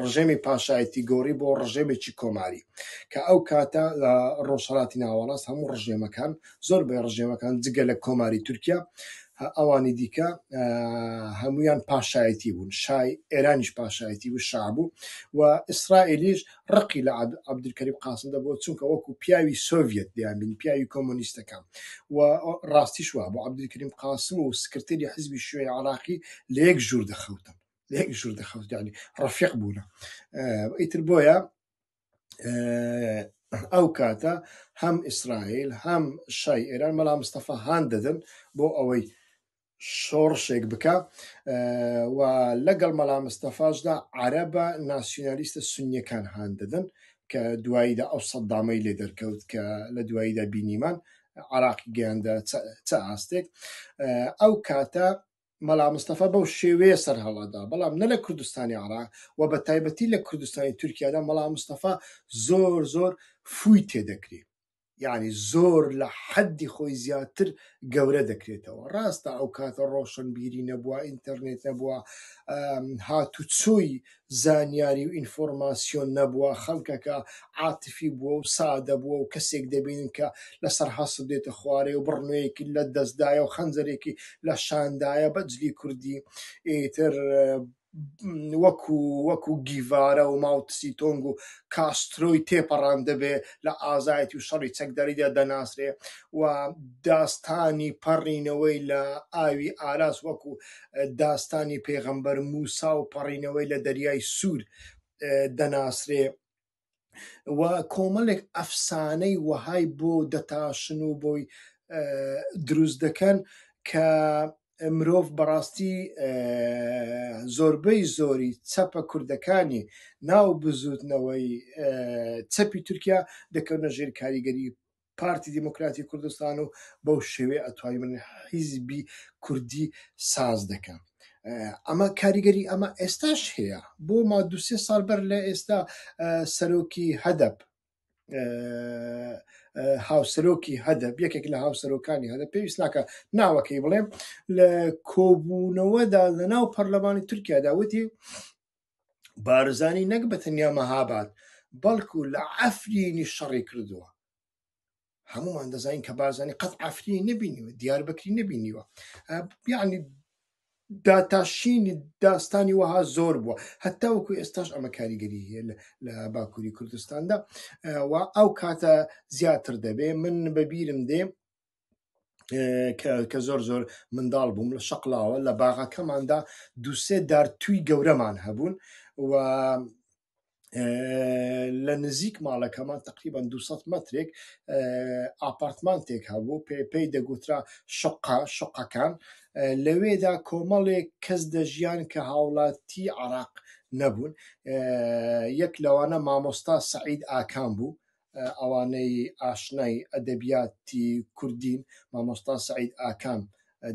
ڕژێمی پاشایەتی گۆری بۆ ڕژێمێکی کۆماری کە ئەو کاتە لە ڕۆژهڵاتی ناوەڕاست هەموو ڕژێمەکان زۆر بێ ڕژێمەکان جگە لە کۆماری تورکیا ئەوانی دیکە هەمویان پاشایەتی بوون شای ئێرانیش پاشایەتی و شابوو و ئیسرائیلیش ڕقی لە عبدکەریب قاسمدە بۆ چونکە وەکو پیاوی سۆڤێت دییانبین پیاوی کۆمونیستەکان و ڕاستیش وە بۆ عبدکریم قاسم و سکرتری حزبی شوێ عراقی لە یەک ژوور دەخەوتن لە یەک ژوور دەخەوت یعنی ڕفیق بوونە ئیتر بۆیە ئەو کاتە هەم ئیسرائیل هەم شای ئێران مەلا مستەفا هاان دەدەن بۆ ئەوەی شۆڕشێک بکە لەگەڵ مەلا مستەفاشدا عرەبە ناسیۆنالیستە سنیەکان هاان دەدەن کە دواییدا ئەو سەددامەی لێ دەرکەوت کە لە دواییدا بینیمان عراقی گەیاندا چە ئاستێک ئەو کاتە مەلا مستەفا بەو شێوەیە سەر هەڵادا بەڵام نە لە کوردستانی عراق و بە تایبەتی لە کوردستانی تورکیادا مەلا مستەفا زۆر زۆر فوی تێدەکری یعنی زۆر لە حەدی خۆی زیاتر گەورە دەکرێتەوە ڕاستە ئەو کاتە ڕۆشنبیری نەبووە ئینتەرنێت نەبووە هاتوچۆی زانیاری و ئینفۆرماسیۆن نەبووە خەڵکەکە عاتفی بووە و سادە بووە و کەسێک دەبینن کە لەسەر حەسب دێتە خوارێ و بڕنوەیەکی لە دەستدایە و خەنجەرێکی لە شاندایە بەجلی کوردی ئیتر وەکو وەکو گیڤارە و ماوتسی تۆنگ و کاسترۆی تێپەڕان دەبێ لە ئازایەتی و شەڕی چەکدەریدا دەناسرێ و داستانی پەڕینەوەی لە ئاوی ئاراس وەکو داستانی پێغەمبەر موسا و پەڕینەوەی لە دەریای سوور دەناسرێ و کۆمەڵێک ئەفسانەی وهای بۆ دەتاشن و بۆی دروست دەکەن کە مرۆڤ بەڕاستی زۆربەی زۆری چەپە کوردەکانی ناو بزوتنەوەی چەپی تورکیا دەکەونە ژێر کاریگەری پارتی دیموکراتی کوردستان و بەو شێوێ ئەتوانی من حیزبی کوردی ساز دەکەم. ئەمە کاریگەری ئەمە ئێستاش هەیە بۆ ما دوسێ سال بەر لە ئێستا سەرۆکی هەدەب هاوسەرۆکی هەدە یەکێک لە هاوسەرۆکانی هەدە پێویست ناکە ناوەکەی بڵێم لە کۆبوونەوەدا لە ناو پەرلەمانی تورکیاداوتی بارزانی نەک بە تەنیا مەهاباد بەڵکو لە ئەفرینی شەڕی کردووە هەمومان دەزانین کە بارزانانی قەت ئەفرینی نبینیوە دیار بکری نبینیوە یعنی داتاشینی داستانی وەها زۆر بووە هەتاوەکو ئێستاش ئەمە کاریگەری هەیە لە باکووری کوردستاندا ئەو کاتە زیاتر دەبێ من بەبیرم دێ کە زۆر زۆر منداڵ بووم لە شەقلاوە لە باغەکەماندا دووسێ دار توی گەورەمان هەبوون و لە نزیک ماڵەکەمان تقریبا 200 مترێک ئاپارتمانتێک هەبوو پێپی دەگوترا شقا شقەکان لەوێدا کۆمەڵێک کەس دەژیان کە هاوڵاتی عراق نەبوون یەک لەوانە مامۆستا سعید ئاکان بوو ئەوانەی ئاشنای ئەدەبیاتی کوردین مامۆستا سعید ئاکان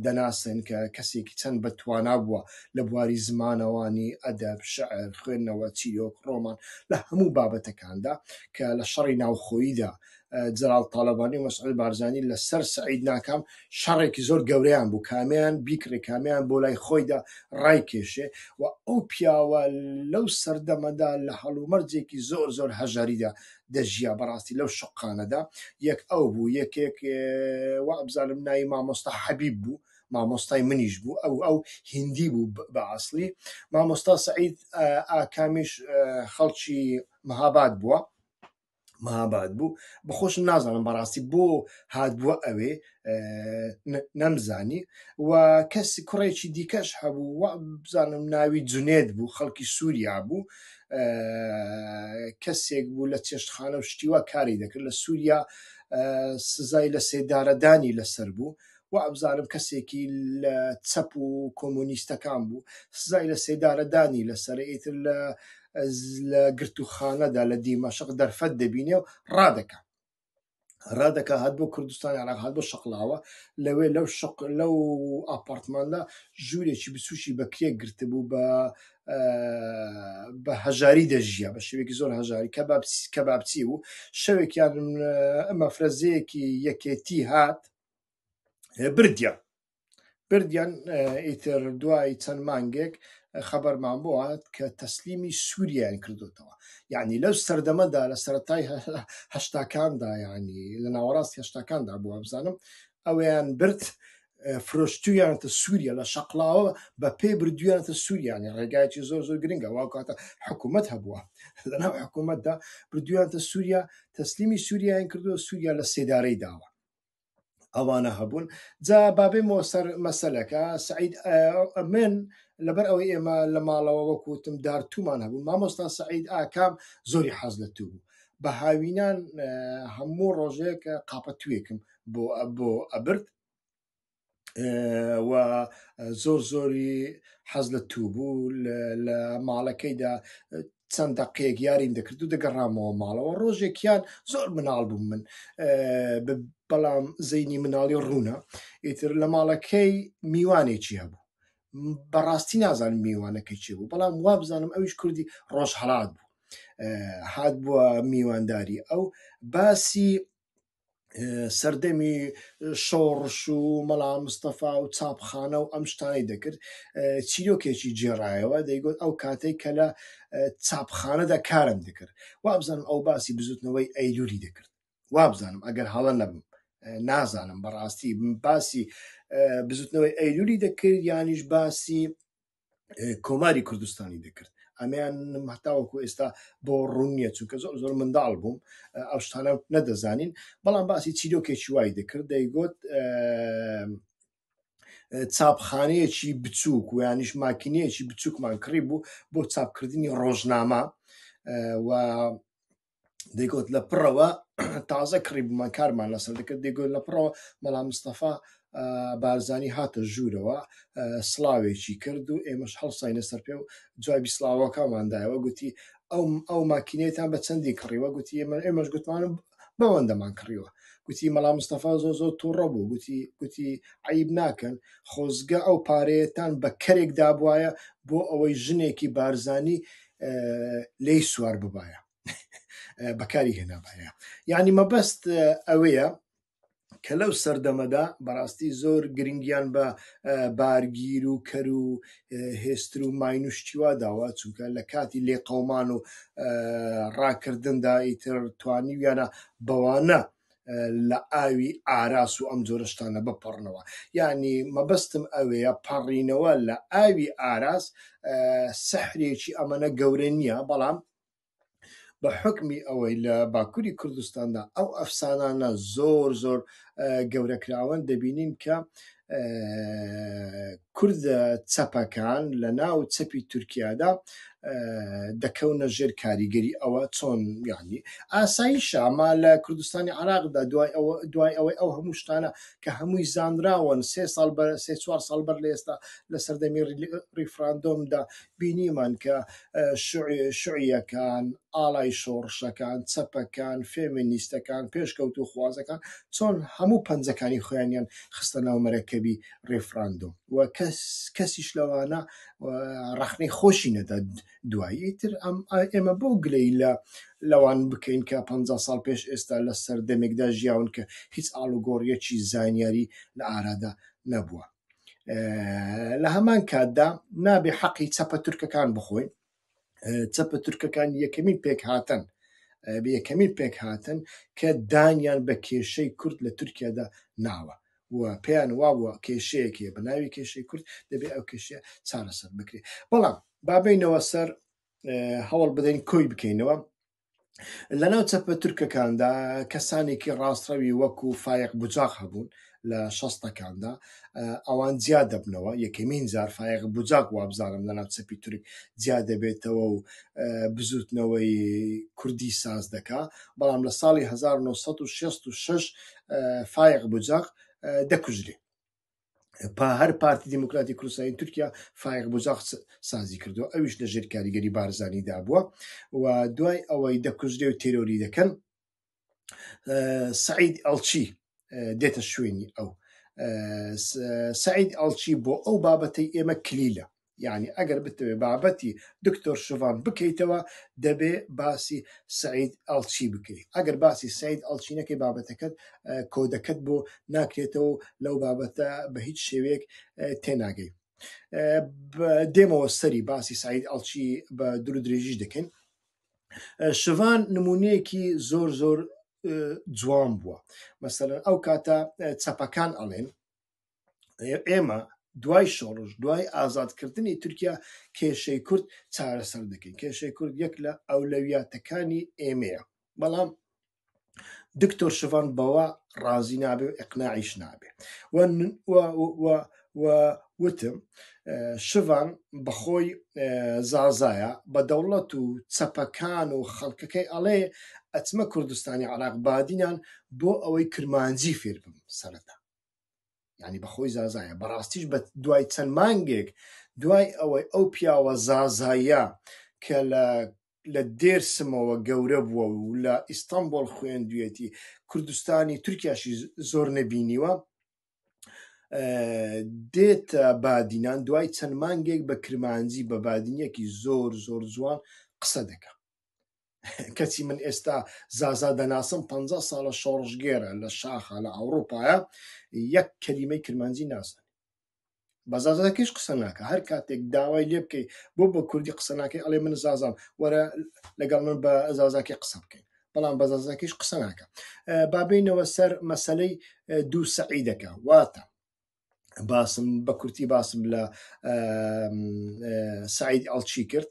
دەناسن کە کەسێکی چەند بەتوانا بووە لە بواری زمانەوانی ئەدەب شعر خوێندنەوە چیرۆک ڕۆمان لە هەموو بابەتەکاندا کە لە شەڕی ناوخۆییدا جەرال تاالبانی و مەسعود بارزانانی لە سەر سعید ناکام شەڕێکی زۆر گەوریان بوو کامیان بیکرێکامیان بۆ لای خۆیدا ڕای کێشێ و ئەو پیاوە لەو سەردەمەدا لە هەڵومەرجێکی زۆر زۆر هەژاریدا دەژیا بەڕاستی لەو شقانەدا یەک ئەو بوو یەکێک وابزانم نایی مامۆستا حەبیب بوو. مامۆستای منیش بوو ئەو ئەو هندی بوو بەعاصلی مامۆستا سعید ئاکامیش خەڵکی مەهاباد بووە مەهاباد بوو بەخۆشم نازانم بەڕاستی بۆ هاتبووە ئەوێ نەمزانی و کەسی کوڕێکی دیکەش هەبوو بزانم ناوی جونێت بوو خەڵکی سووریا بوو کەسێک بوو لە چێشتخانە و شتیوە کاری دەکرد لە سووریا سزای لە سێدارەدانی لەسەر بوو و ئەبزانم کەسێکی لە چەپ و کۆمونیستەکان بوو سزای لە سێدارەدانی لەسەر ئیتر لە لە گرتوخانەدا لە دیمەشق دەرفەت دەبینێ و ڕادەکە ڕادەکە هات بۆ کوردستان عراق هات بۆ شقلاوە لەوێ لەو لەو ئاپارتماندا ژوورێکی بسوشی بەکرێ گرتبوو بە بە هەژاری دەژیە بە شوێکی زۆر هەژاری کە بابچی و شەوێکیان ئەمە فرەزەیەکی یەکێتی هات بردیان بردیان ئیتر دوای چەند مانگێک خەبەرمان بۆات کە تەسلیمی سووریان کردوتەوە یعنی لەو سەردەمەدا لە سەتای هەشتاکاندا ینی لە ناوەڕاستی هەشتاکاندا بووە بزانم ئەویان برد فرۆشتویانتە سووریا لە شەقلاوە بە پێ بردویانتە سووریانی ڕێگایکی زۆر زۆر گرنگە واکاتە حکوومەت هەبووە لەناو حکوومەتدا بردویانتە سووریا تەسلیمی سووریان کردووە سووریا لە سێدارەی داوە ئەوانە هەبوون جا بابێ مۆسەر مەسلەکە سعید من لەبەر ئەوەی ئێمە لە ماڵەوە وەکوتم دار تومان هەبوو مامۆستا سعید ئاکام زۆری حەز لە تو بوو بە هاوینان هەموو ڕۆژەیەکە قاپە توێکم بۆ بۆ ئەبرد و زۆر زۆری حەز لە تووبوو لە ماڵەکەیدا چەند دەقەیەک یاریم دەکرد و دەگەڕامەوە ماڵەوە ڕۆژێکیان زۆر مناڵ بوو من بەڵام زەینی مناڵی ڕوونە ئیتر لە ماڵەکەی میوانێکی هەبوو بەڕاستی نازانم میوانەکەی چی بوو بەڵام وا بزانم ئەویش کوردی ڕۆژ هەڵات بوو هات بووە میوانداری ئەو باسی سەردەمی شۆڕش و مەلا مستەفا و چاپخانە و ئەم شتانی دەکرد چیرۆکێکی جێڕایەوە دەیگوت ئەو کاتێک کە لە چاپخانەدا کارم دەکرد وابزانم ئەو باسی بزوتنەوەی ئەیلوری دەکرد وابزانم ئەگەر هەڵە نەبم نازانم بەڕاستی باسی بزوتنەوەی ئەیلوری دەکرد یانیش باسی کۆماری کوردستانی دەکرد ئەمیان هەتاوەکو ئێستا بۆ ڕوونیە چونکە زۆر زۆر منداڵ بووم ئەوشتانە نەدەزانین بەڵام باسی چیرۆکێکی وای دەکرد دەیگوت چاپخانەیەکی بچووک و یانیش ماکینەیەکی بچووکمان کڕی بوو بۆ چاپکردنی ڕۆژنامە و دەیگوت لە پڕەوە تازە کڕی بمان کارمان لەسەر دەکرد دەیگوت لە پڕەوە مەلا مستەفا بارزانی هاتە ژوورەوە سلاوێکی کرد و ئێمەش هەڵساینە سەر پێ و جوای بیسلاوەکەماندایەوە گوتی ئەو ئەو ماکینێتان بە چەندی کڕیوە گوتی ئێمە ئێمەش گوتمانم بەوەندەمان کڕیوە گوتی مەلا مستەفا زۆ زۆ تووڕە بوو گوتی گوتی عیب ناکەن خۆزگە ئەو پارەیەتان بە کەرێک دابواە بۆ ئەوەی ژنێکی بارزانی لی سووار ببایە بەکاری هێنابایە یعنی مەبەست ئەوەیە کە لەو سەردەمەدا بەڕاستی زۆر گرنگیان بە بارگیر و کەر و هێستر و ماینوشتیوا داوا چونکە لە کاتی لێ قەومان و ڕاکردندا ئیتر توانیویانە بەوانە. لە ئاوی ئاراس و ئەم جۆرەشتانە بپڕنەوە یعنی مەبەستم ئەوەیە پەڕینەوە لە ئاوی ئاراس سەحرێکی ئەمەە گەورە نییە بەڵام بە حکمی ئەوەی لە باکووری کوردستاندا ئەو ئەفسانانە زۆر زۆر گەورەکراون دەبینین کە کوردە چەپەکان لە ناو چەپی تورکیادا دەکەونە ژێر کاریگەری ئەوە چۆن یعنی ئاساییشە ئەما لە کوردستانی عراقدا دوای ئەوە دوای ئەوەی ئەو هەموو شتانە کە هەمووی زانراون سێ سال بەر سێ چوار سال بەر لە ئێستا لە سەردەمی ریفراندۆمدا بینیمان کە شوعیەکان ئاڵای شۆڕشەکان چەپەکان فێمینیستەکان پێشکەوت و خوازەکان چۆن هەموو پەنجەکانی خۆیانیان خستە ناو مەرەکەبی ڕێفراندۆم وە کەسیش لەوانە ڕخنەی خۆشی نەدا دواییتر ئەم ئێمە بۆ گلەی لە لەوان بکەین کە 15 سال پێش ئێستا لە سەردەمێکدا ژیاون کە هیچ ئالوگۆڕیەکی زانیاری لە ئارادا نەبووە لە هەمان کاتدا نابێ حەقی چەپە تورکەکان بخۆین چەپە تورکەکان یەکەمی پێک هاتن یەکەمی پێک هاتن کە دانیان بە کێشەی کورد لە تورکیادا ناوە وە پێیان وابووە کێشەیەکی بە ناوی کێشەی کورد دەبێ ئەو کێشە چارەسەر بکرێت بەڵام بابینەوە سەر هەوڵ بدەین کۆی بکەینەوە لەناو چەپە تورکەکاندا کەسانێکی ڕاستڕەوی وەکو فایەق بجاق هەبوون لە شەستەکاندا ئەوان زیاد دەبنەوە یەکەمین جار فایق بجاق وابزانم لە ناوچەپی تورک زیاد دەبێتەوە و بزوتنەوەی کوردی ساز دەکا بەڵام لە ساڵی 1966 فایق بجاق دەکوژرێ پا هەر پارتی دیموکراتی کوردستانی تورکیا فایق بزاق سازی کردو ئەویش لە ژێر کاریگەری بارزانانی دابووە و دوای ئەوەی دەکوژرێ و تێرۆری دەکەن سعید ئەڵچی دێتە شوێنی ئەو سعید ئەڵچی بۆ ئەو بابەتەی ئێمە کلیلە یعنی ئەگەر بتەوێ بابەتی دکتۆر شڤان بکەیتەوە دەبێ باسی سعید ئەڵچی بکەیت ئەگەر باسی سعید ئەڵچینەکەی بابەتەکەت کۆدەکەت بۆ ناکرێتەوە لەو بابەتە بە هیچ شێوەیەک تێناگەی دێمەوە سەری باسی سعید ئەڵچی بە درو درێژیش دەکەین شڤان نمونەیەکی زۆر زۆر جوان بووە مەسەر ئەو کاتە چەپەکان ئەڵێن ئێمە دوای شۆڕژ دوای ئازادکردنی تورکیا کێشەی کورد چارەسەر دەکەین کێشەی کورد یەک لە ئەولەویاتەکانی ئێمەیە بەڵام دکتۆر شڤان بەوە ڕازی نابێ و ئەقناعیش نابێ وتم شڤان بەخۆی زازایە بە دەوڵەت و چەپەکان و خەڵکەکەی ئەڵێ ئەچمە کوردستانی عراق بادینان بۆ ئەوەی کرمانجی فێر بم سەردا ینی بەخۆی زازایە بەڕاستیش بە دوای چەند مانگێک دوای ئەوەی ئەو پیاوە زازایە کە لە لە دێرسمەوە گەورە بووە و لە ئیستانبول خوێندوێتی کوردستانی تورکیاشی زۆر نەبینیوە دێتە بادینان دوای چەند مانگێک بە کرمانجی بە بادینیەکی زۆر زۆر جوان قسە دەکە کەچی من ئێستا زازا دەناسم پ ساڵە شۆڕژگێرە لە شاخە لە ئەوروپایە یەک کەلیمەی کرمانجی نازن بە زازەکەش قسە ناکە هەر کاتێک داوای لێ بکەیت بۆ بە کوردی قسە ناکەی ئەڵێ من زازام وەرە لەگەڵ من بە زازاکی قسە بکەین بەڵام بە زازەکەش قسە ناکە بابینەوە سەر مەسلەی دوو سەعیدەکە واتە باسم بە کورتی باسم لە سعید ئەڵچی کرد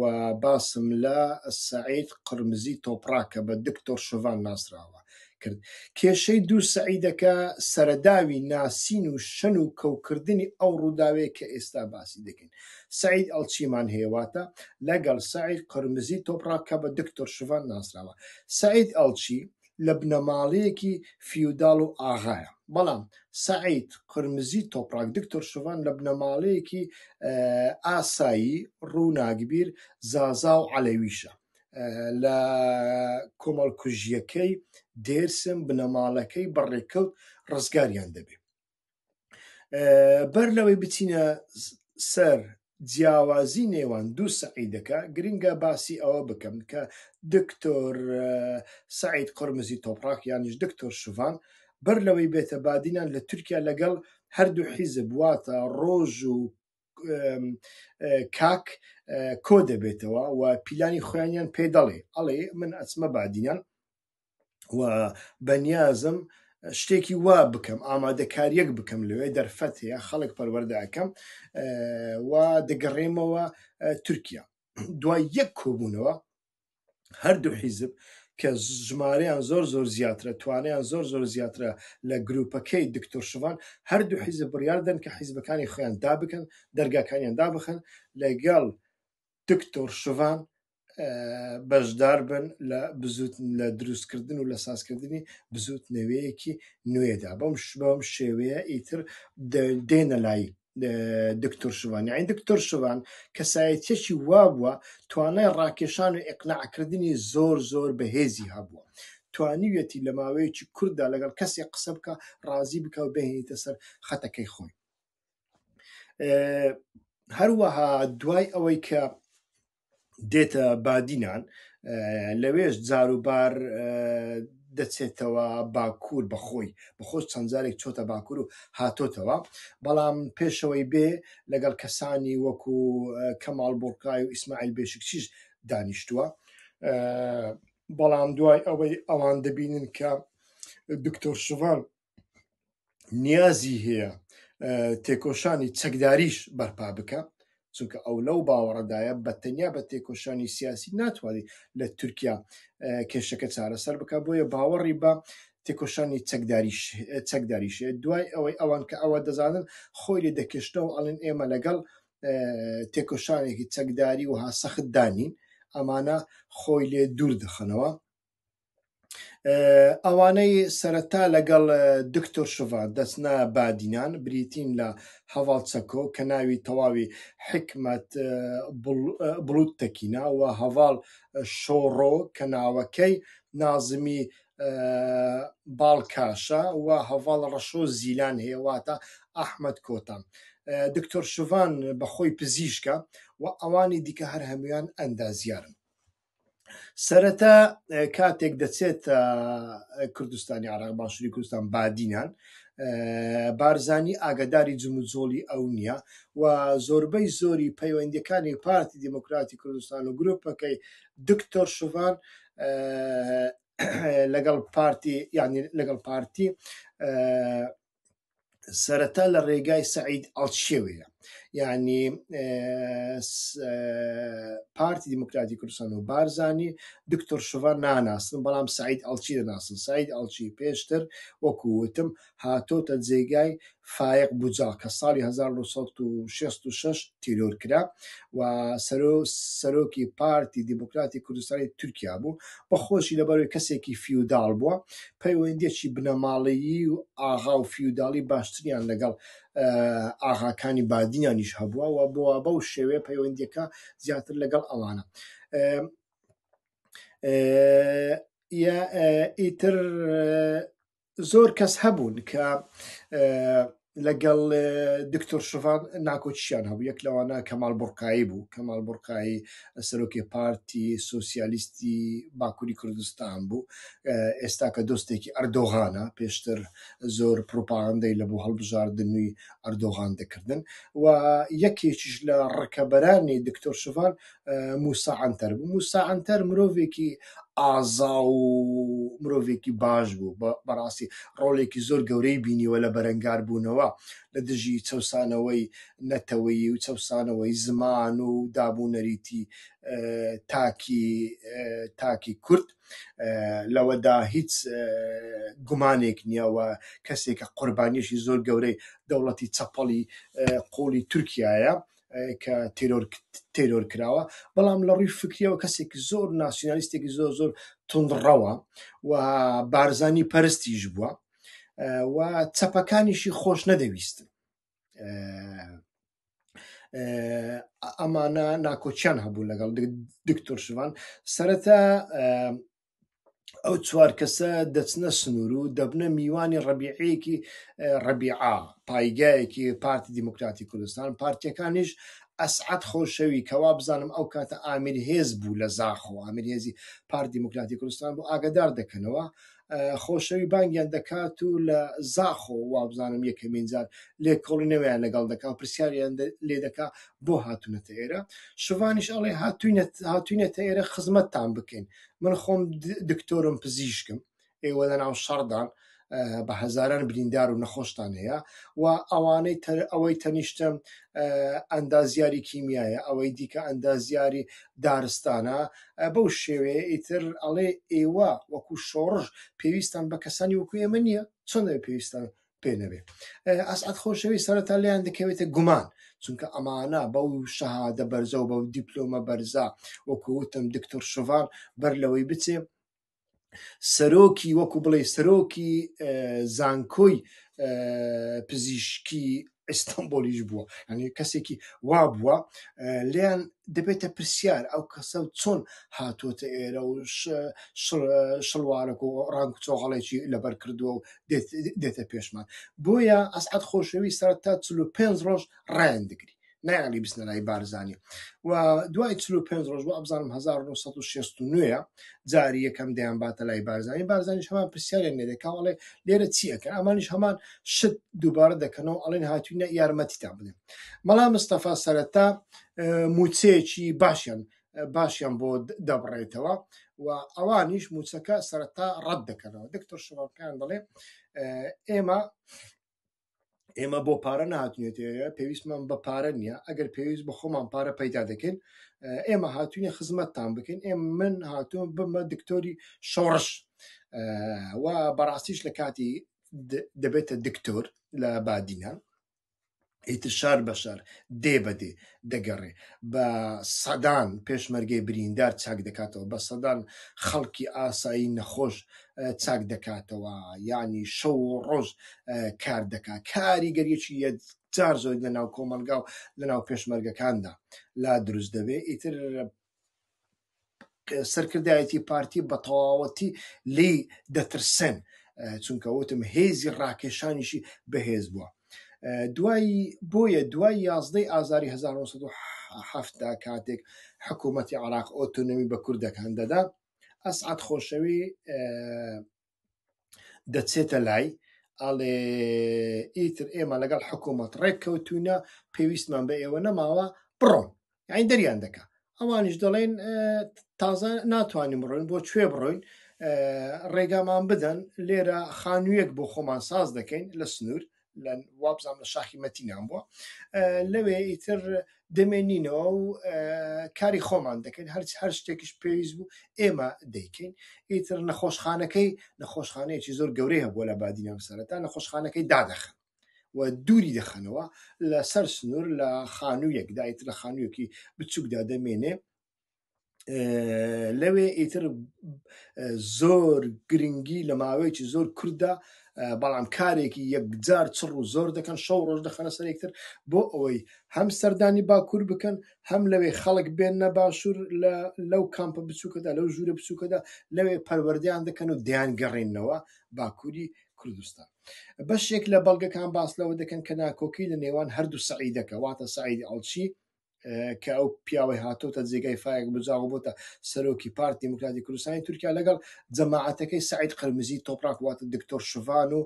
و باسم لە سعید قرمزی تۆپراکە بە دکتۆر شوڤان ناسراوە کرد کێشەی دوو سعیدەکە سەرداوی ناسین و شەن و کەوکردنی ئەو ڕووداوەیە کە ئێستا باسی دەکەین سعید ئەڵچیمان هێواتە لەگەڵ سعید قرمزی تۆپراکە بە دکتۆر شوڤان ناسراوە سعید ئەڵچی لە بنەماڵەیەکی فیودال و ئاغایە بەڵام سعید قرمزی تۆپراک دکتۆر شوان لە بنەماڵەیەکی ئاسایی ڕووناگبیر زازا و عەلەویشە لە کۆمەڵکوژیەکەی دێرسم بنەماڵەکەی بەڕێکەوت ڕزگاریان دەبێ بەر لەوەی بچینە سەر جیاوازی نێوان دوو سەعیدەکە گرنگە باسی ئەوە بکەم کە دکتۆر سعید قرمزی تۆپراک یانیش دکتۆر شوڤان بەر لەوەی بێتە بادینان لە تورکیا لەگەڵ هەردوو حیزب واتە ڕۆژ و کاک کۆ دەبێتەوە و پیلانی خۆیانیان پێدەڵێ ئەڵێ من ئەچمە بادینان بەنیازم شتێکی وا بکەم ئامادەکاریەک بکەم لەوێ دەرفەت هەیە خەڵک پەروەردەکەم وا دەگەڕێمەوە تورکیا دوای یەک کۆبوونەوە هەردوو حیزب کە ژمارەیان زۆر زۆر زیاترە توانیان زۆر زۆر زیاترە لە گرروپەکەی دکتۆر شوان هەردوو حیزب بڕاردن کە حیزبەکانی خۆیان دابکەن دەرگاکانیان دابخن لەگەڵ دکتۆر شوان بەشدار بن لە بزوت لە دروستکردن و لە سازکردنی بزوت نوێیەکی نوێدا بەم بەم شێوەیە ئیتر دێنە لای دکتۆر شوانی ئەین دکتۆر شوان کەسایەتێکی وابووە توانای ڕاکێشان و ئەقنعکردنی زۆر زۆر بەهێزی هەبووە. توانیوێتی لە ماوەیەکی کووردا لەگەڵ کەسێک قسە بکە ڕازی بکە و بهێنیتە سەر خەتەکەی خۆی. هەروەها دوای ئەوەی کە دێتە بادینان لەوێش جاروبار دەچێتەوە باکوور بەخۆی بەخۆش چەندجارێک چۆتە باکوور و هاتۆتەوە بەڵام پێشەوەی بێ لەگەڵ کەسانی وەکو کەماڵ بۆرکای و ئیسماعیل بێشکچیش دانیشتووە بەڵام دوای ئەوەی ئەوان دەبینن کە دکتۆر شوان نیازی هەیە تێکۆشانی چەکداریش بەرپا بکە چونکە ئەو لەو باوەڕەدایە بەتەنیا بە تێکۆشانی سیاسی ناتوانێت لە تورکیا کێشەکە چارەسەر بک بۆیە باوەڕی بە تێکۆشانی چەکداریشێ دوای ئەوەی ئەوان کە ئەوە دەزانن خۆیری دەکشتەوە ئەڵێن ئێمە لەگەڵ تێکۆشانێکی چەکداری و هاسەخت دانین ئەمانە خۆی لێ دوور دەخەنەوە ئەوانەی سەرەتا لەگەڵ دکتۆر شڤ دەستنا بادینان بریتین لە هەواڵچەکۆ کە ناوی تەواوی حکمت بلوت تەکینا و هەواڵ شۆڕۆ کە ناوەکەی نازمی باڵکاشە و هەواڵ ڕەشۆ زیلان هێواتە ئەحمد کۆتان. دکتۆر شوڤان بەخۆی پزیشکە و ئەوانی دیکە هەر هەمویان ئەندازیارن. سەرەتا کاتێک دەچێت کوردستانی عراق باشووری کوردستان بادینان بارزانی ئاگداری جموزۆلی ئەو نییە و زۆربەی زۆری پەیوەندەکانی پارتی دموکراتی کوردستان و گرروپەکەی دکتۆر شوڤان لەگەڵ پارتی یعنی لەگەڵ پارتی سەرەتا لە ڕێگای سعید ئەڵشێوەیە یعنی پارتی دیموکراتی کوردستان و بارزانی دکتۆر شوڤان ناناسن بەڵام سعید ئەڵچی دەناسن سعید ئەڵچی پێشتر وەکووتتم هاتۆتە جێگای فایق بجا کە ساڵی 1966 تیرۆر کرا و سەرۆکی پارتی دیموکراتی کوردستانی تورکیا بوو بەخۆشی لەبەروی کەسێکی فیودال بووە پەیوەندێکی بنەماڵەیی و ئاغا و فیودالی باشتریان لەگەڵ ئاغاکانی بادینیانیش هەبووە و بۆە بەو شێوێ پەیوەندیەکە زیاتر لەگەڵ ئەوانە ئیتر زۆر کەس هەبوون کە لەگەڵ دکتۆر شفان ناکۆچیان هەبوو یەک لەوانە کەمال بڕقایی بوو کەمال بڕقایی سەرۆکی پارتی سوسیالیستی باکووری کوردستان بوو ئێستا کە دۆستێکی ئەردۆغانە پێشتر زۆر پرۆپاگەندەی لە بۆ هەڵبژاردننووی ئەردۆغان دەکردن و یەکێکیش لە ڕکەبەرانی دکتۆر شفان موساعاتەر بوو موساعاتەر مرۆڤێکی ئازا و مرۆڤێکی باش بوو بەڕاستی ڕۆڵێکی زۆر گەورەی بینیوە لە بەرەنگار بوونەوە لە دژی چەسانەوەی نەتەوەی و چەسانەوەی زمان و دابوونەریتی تاکی تاکی کورد لەوەدا هیچ گومانێک نییەوە کەسێکە قوربانیشی زۆر گەورەی دەوڵەتی چەپەڵی قۆڵی تورکایە کە تێرۆر کراوە بەڵام لە ڕووی فکریەوە کەسێکی زۆر ناسیۆنالیستێکی زۆر زۆر تندڕەوە و بارزانی پەرستیش بووە و چەپەکانیشی خۆش نەدەویستن ئەمانە ناکۆچیان هەبوو لەگەڵ دکتۆر شوان سەرەتا ئەو چوار کەسە دەچنە سنوور و دەبنە میوانی ڕبیعەیەکی ڕبیعا پایگایەکی پارتی دیموکراتی کوردستان پارتیەکانیش ئەسعات خۆشەوی کەوا بزانم ئەو کاتە ئامیر هێز بوو لە زاخۆ ئامیر هێزی پارت دیموکراتی کوردستان بۆ ئاگدار دەکەنەوە خۆشەوی بانگیان دەکات و لە زاخۆ وابزانم یەکەمین جار لێ کۆڵی نەوەیان لەگەڵ دەکا پرسیاریان لێ دەکا بۆ هاتوونەتە ئێرە شوانیش ئەڵێ هاتوینێتە ئێرە خزمەتتان بکەین من خۆم دکتۆرم پزیشکم ئێوە لە ناو شەردان بە هزاران بریندار و نەخۆشتان هەیە و ئەوانەی ئەوەی تەنیشتە ئەندازیاری کیمیایە ئەوەی دیکە ئەندازیاری دارستانە بەو شێوەیە ئیتر ئەڵێ ئێوە وەکو شۆڕژ پێویستان بە کەسانی وەکو ئێمە نییە چۆنە پێویستان پێنەبێ ئەسعات خۆشەوی سەرەتا لەیان دەکەوێتە گومان چونکە ئەمانە بەو شەهادە بەرزە و بەو دیپلۆمە بەرزە وەکووتم دکتۆر شڤان بەر لەوەی بچێ سەرۆکی وەکو بڵێ سەرۆکی زانکۆی پزیشکی ئستمبۆلیش بووە ئەنی کەسێکی وا بووە لیان دەبێتە پرسیار ئەو کەسە چۆن هاتوۆتە ئێرە و شڵوارەک و ڕنگ چۆغڵێکی لەبەر کردووە و دێتە پێشمان بۆیە ئەسعات خۆشەوی سەرتا چ پێ ڕۆژ ڕایان دەگری نایانی بستنەلای بارزانانی و دوای 5 ڕۆژ بۆ ئەبزانم 1969 جاری یەکەم دەیان باتە لای بارزانانی بارزانانیش هەمان پرسیارێن نێدەکاڵێ لێرە چیەکە ئەمانیش هەمان شت دووبارە دەکەنەوە ئەڵێن هاتوینە یارمەتیتان بدەن مەلا مستەفا سەرەتا موچەیەکی باشیان باشیان بۆ دەبڕێتەوە و ئەوانیش موچەکە سەرەتا ڕەت دەکەنەوە دکتۆر شوڵکان دەڵێ ئێمە ئێمە بۆ پارە ناتونێتەیە پێویستمان بە پارە نییە ئەگەر پێویست بە خۆمان پارە پەیدا دەکەین ئێمە هاتوونی خزمەتتان بکەین ئێمە من هاتوون بمە دکتۆری شۆڕش وا بەڕاستیش لە کاتی دەبێتە دکتۆر لە بادینە ئیتشار بەشار دێ بەدێ دەگەڕێ بە سەدان پێشمەرگەی بریندار چاک دەکاتەوە بە سەدان خەڵکی ئاسایی نەخۆش چاک دەکاتەوە ینی شەو و ڕۆژ کار دەکا کاریگەریەکی جار زۆر لە ناو کۆمەلگا و لە ناو پێشمەرگەکاندا لا دروست دەبێت ئیتر سەرکردایەتی پارتی بە تەواوەتی لی دەترسن چونکەوتم هێزی ڕاکێشانیشی بەهێز بووە. دوایی بۆیە دوای یازدەی ئازاری 1970 کاتێک حکوومەتی عراق ئۆتۆنمی بە کوردەکان دەدا ئەسعات خۆشەوی دەچێتە لای ئاڵێ ئیتر ئێمە لەگەڵ حکوومەت ڕێککەوتونە پێویستمان بە ئێوە نەماوە بڕۆن یاین دەریان دەکە ئەوانیش دەڵێن تازە ناتوانین بڕۆین بۆ کوێ بڕۆین ڕێگامان بدەن لێرە خانوویەک بۆ خۆمان ساز دەکەین لە سنوور وابزانام لە شاخی مەتینان بووە لەوێ ئیتر دەمێنینەوە و کاری خۆمان دەکەین هەرچ هەر شتێکش پێویست بوو ئێمە دەیکەین ئیتر نەخۆشخانەکەی نەخۆشخانەیەکی زۆر گەورەی هەبووە لە بادینام سەرەتا نەخۆشخانەکەی دادەخن و دووری دەخەنەوە لە سەر سنوور لە خانوویەکدا ئیتر لە خانوویەکی بچووکدا دەمێنێ لەوێ ئیتر زۆر گرنگی لە ماوەیەکی زۆر کووردا بەڵام کارێکی یەکجار چڕ و زۆر دەکەن شەو ڕۆژ دەخەنە سەرێکتر بۆ ئەوەی هەم سەردانی باکوور بکەن هەم لەوێ خەڵک بێن نە باشوور لەو کامپە بچووکەدا لەو ژوورە بچووکەدا لەوێ پەروەردەیان دەکەن و دیان گەڕێنەوە باکووری کوردستان بەشێک لە بەڵگەکان باس لەوە دەکەن کە ناکۆکی لە نێوان هەردوو سعیدەکە واتە سعیدی ئەڵچی کە ئەو پیاوەی هاتۆتە جێگای فایەک بجااو بۆتە سەرۆکی پارتی دموکراتی کوردستانی تورکیا لەگەڵ جەماعەتەکەی سعید قرمزی تۆپراک واتە دکتۆر شوڤان و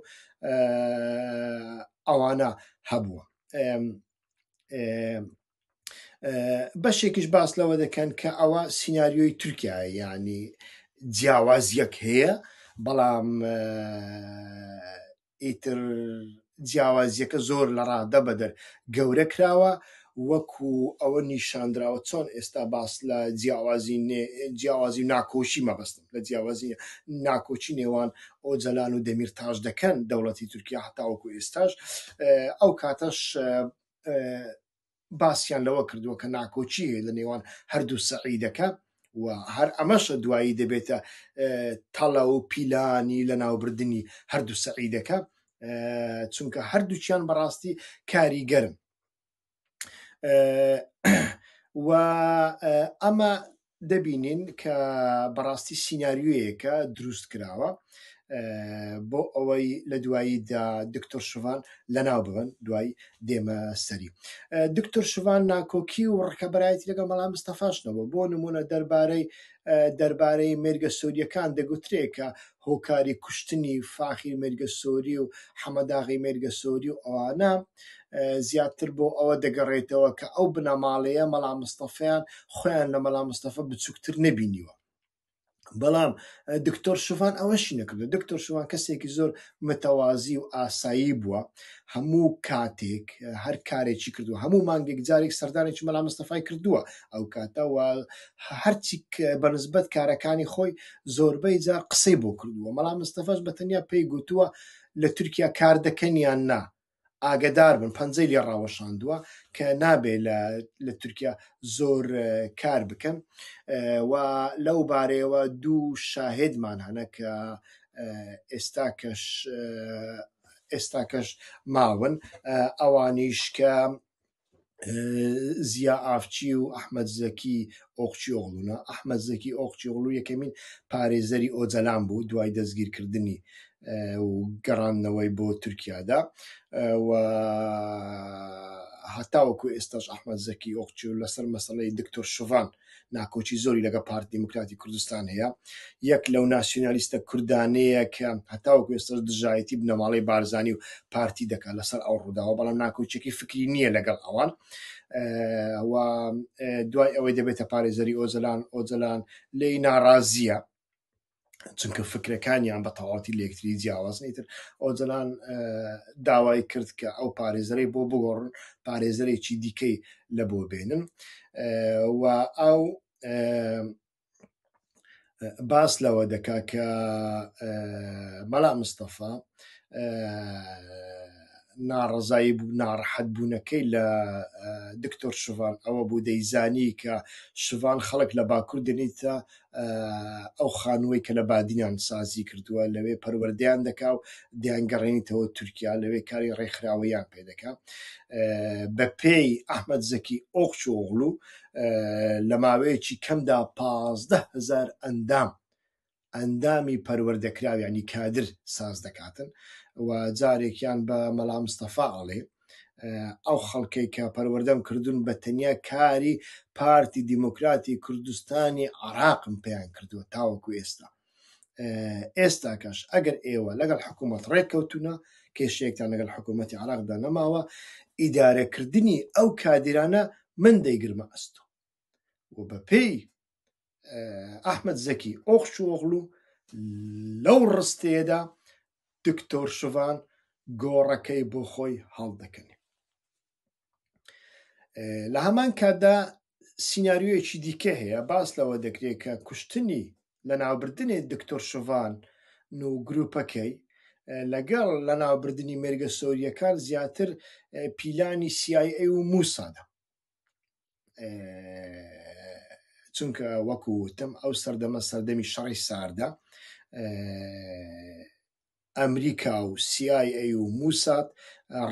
ئەوانە هەبووە بەشێکیش باس لەوە دەکەن کە ئەوە سناریۆی تورکیا ینی جیاواز یەک هەیە بەڵام ئیتر جیاوازیەکە زۆر لە ڕادە بەدەر گەورە کراوە وەکو ئەوە نیشاندراوە چۆن ئێستا باس لە جیاوازی جیاوازی ناکۆشی مەبەستم لە جیاوازی ناکۆچی نێوان ئەو جەلان و دەمیرتاش دەکەن دەوڵەتی تورکیا هەتاوەکو ئێستاش ئەو کاتەش باسییان لەوە کردووە کە ناکۆچی لە نێوان هەردوو سەعیدەکە و هەر ئەمەشە دوایی دەبێتە تەڵە و پیلانی لە ناوبردننی هەردوو سەعیدەکە چونکە هەردووچیان بەڕاستی کاریگەرم و ئەمە دەبینین کە بەڕاستی سینناریوەیەکە دروست کراوە بۆ ئەوەی لە دواییدا دکتۆر شوان لەناو ببن دوای دێمە سەری دکتۆر شوان ناکۆکی و ڕکەبەتی لەگە مەڵام مستەفاشنەوە بۆ نمونە دەربارەی دەربارەی مێرگە سوودیەکان دەگوترێکە هۆکاری کوشتنی فاخی مێرگەسۆری و حەمەداغی مێرگەسۆری و ئەوانە زیاتر بۆ ئەوە دەگەڕێتەوە کە ئەو بنەماڵەیە مەلا مستەفیان خۆیان لە مەلا مستەفە بچووکتر نەبینیوە بەڵام دکتۆر شوفان ئەوەشی نەکردو دکتۆر شوان کەسێکی زۆر متەوازی و ئاسایی بووە هەموو کاتێک هەر کارێکی کردو هەموو مانگێک جارێک سەردانێکی مەلا مستەفای کردووە ئەو کاتەوە هەرچی بەنسبەت کارەکانی خۆی زۆربەی جار قسەی بۆ کردووە مەلا مستەفاش بەتەنیا پێی گوتووە لە تورکیا کار دەکەنیان نا ئاگدار بن پەنجەی لێ ڕاوەشاندووە کە نابێ لە تورکیا زۆر کار بکەم و لەو بارەیەوە دوو شاهدمان هەنە کە ئێستا کەش ئێستا کەش ماون ئەوانیش کە زیا ئافچی و ئەحمد زەکی ئۆقچیۆغلوە ئەحمد زەکی ئۆقچیۆغلو یەکەمین پارێزەری ئۆجەلام بوو دوای دەستگیرکردنی گەڕانەوەی بۆ تورکیادا هەتاوەکو ئێستاش ئەحمد زەکی ئۆقچی و لەسەر مەسەڵی دکتۆر شوڤان ناکۆچی زۆری لەگە پارتی دموکراتی کوردستان هەیە یەک لەو ناسیۆنالیستە کوردانەیە کە هەتاوەکو ئێستاش دژایەتی بنەماڵی بارزانانی و پارتی دەکا لەسەر ئەو ڕووداوە بەڵام ناکۆچێکی فکری نییە لەگەڵ ئەوان دوای ئەوەی دەبێتە پارێزەری ئۆزەلان ئۆزەلان لی ناڕازیە چونکە فکرەکانیان بە تەواتی لەکتری جیاوازنیتر ئۆجلان داوای کرد کە ئەو پارێزەرەی بۆ بگۆڕن پارێزەرێکی دیکەی لە بۆ بێنن و ئەو باس لەوە دەکا کە مەلا مستەفا ناڕزایی بوو ناڕحەت بوونەکەی لە دکتۆر شوڤان ئەوە بوو دەیزانی کە شوڤان خەڵک لە باکوور دێنیتە ئەو خانووی کە لە بادینیان سازی کردووە لەوێ پەروەردەیان دەکا و دیانگەڕێنیتەوە تورکیا لەوێ کاری ڕێکخراوەیان پێدەکا بە پێی ئەحمد زەکی ئۆخچۆغلو لە ماوەیەکی کەمدا پازدە هزار ئەندام ئەندامی پەروەردەکراویانی کادر ساز دەکاتن. جارێکیان بە مەلام مستەفاڵێ ئەو خەڵکەی کە پەروەەردەم کردوون بە تەنیا کاری پارتی دیموکراتی کوردستانی عراقم پێیان کردووە تاوەکو ئێستا ئێستا کەش ئەگەر ئێوە لەگەڵ حکوومەت ڕێککەوتونە کێشەیەکتان لەگەڵ حکوومەتی عراقدا نەماوە ئیدارەکردنی ئەو کادرانە من دەیگرمە ئەستۆ و بە پێی ئەحمد زەکی ئۆخش وەغڵ و لەو ڕستەیەدا دکتۆر شڤان گۆڕەکەی بۆ خۆی هەڵدەکەنێ لە هەمان کاتدا سناریوەکی دیکە هەیە باس لەوە دەکرێت کە کوشتنی لە ناوبردنێ دکتۆر شڤان و گروپەکەی لەگەڵ لە ناوبردننی مێرگە سۆریەکان زیاتر پیلانی CIA و موسادا چونکە وەکو وتم ئەو سەردەمە سەردەمی شەڕی ساردا ئەمریکا و سیAA و موسات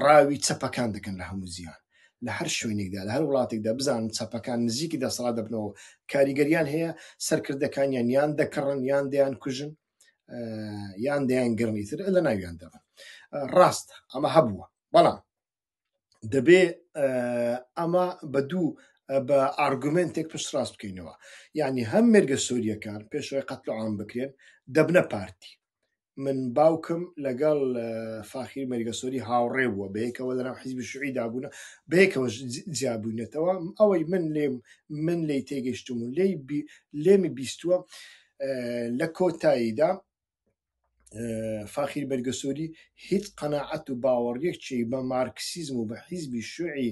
ڕاوی چەپەکان دەکەن لە هەموو زیان لە هەر شوێنێکدا لە هەر وڵاتێکدا بزان چاپەکان نزیکی دەسەڵات دەبنەوە کاریگەریان هەیە سەرکردەکانیان یان دەکڕن یان دەیان کوژن یان دەیان گرنی تر لە ناویان دەبن ڕاستە ئەمە هەبووە بەڵام دەبێ ئەمە بە دوو بە ئارگومنتێک پشت ڕاست بکەینەوە یعنی هەم مێرگە سووریەکان پێشوی قەتلعام بکرێن دەبنە پارتی من باوکم لەگەڵ فاخیر مەریگەسۆری هاوڕێ بووە بەیەکەوە لەرام حیزبی شوعی دابوونە بەیەکەوە جیابوونێتەوە ئەوەی من لێم من لی تێگەشتم و لی لێمی بیستووە لە کۆتاییدا فاخیر بەرگەسۆری هیچ قەنەعەت و باوەڕیەکچی بە مارکسیزم و بە حیزبی شوعی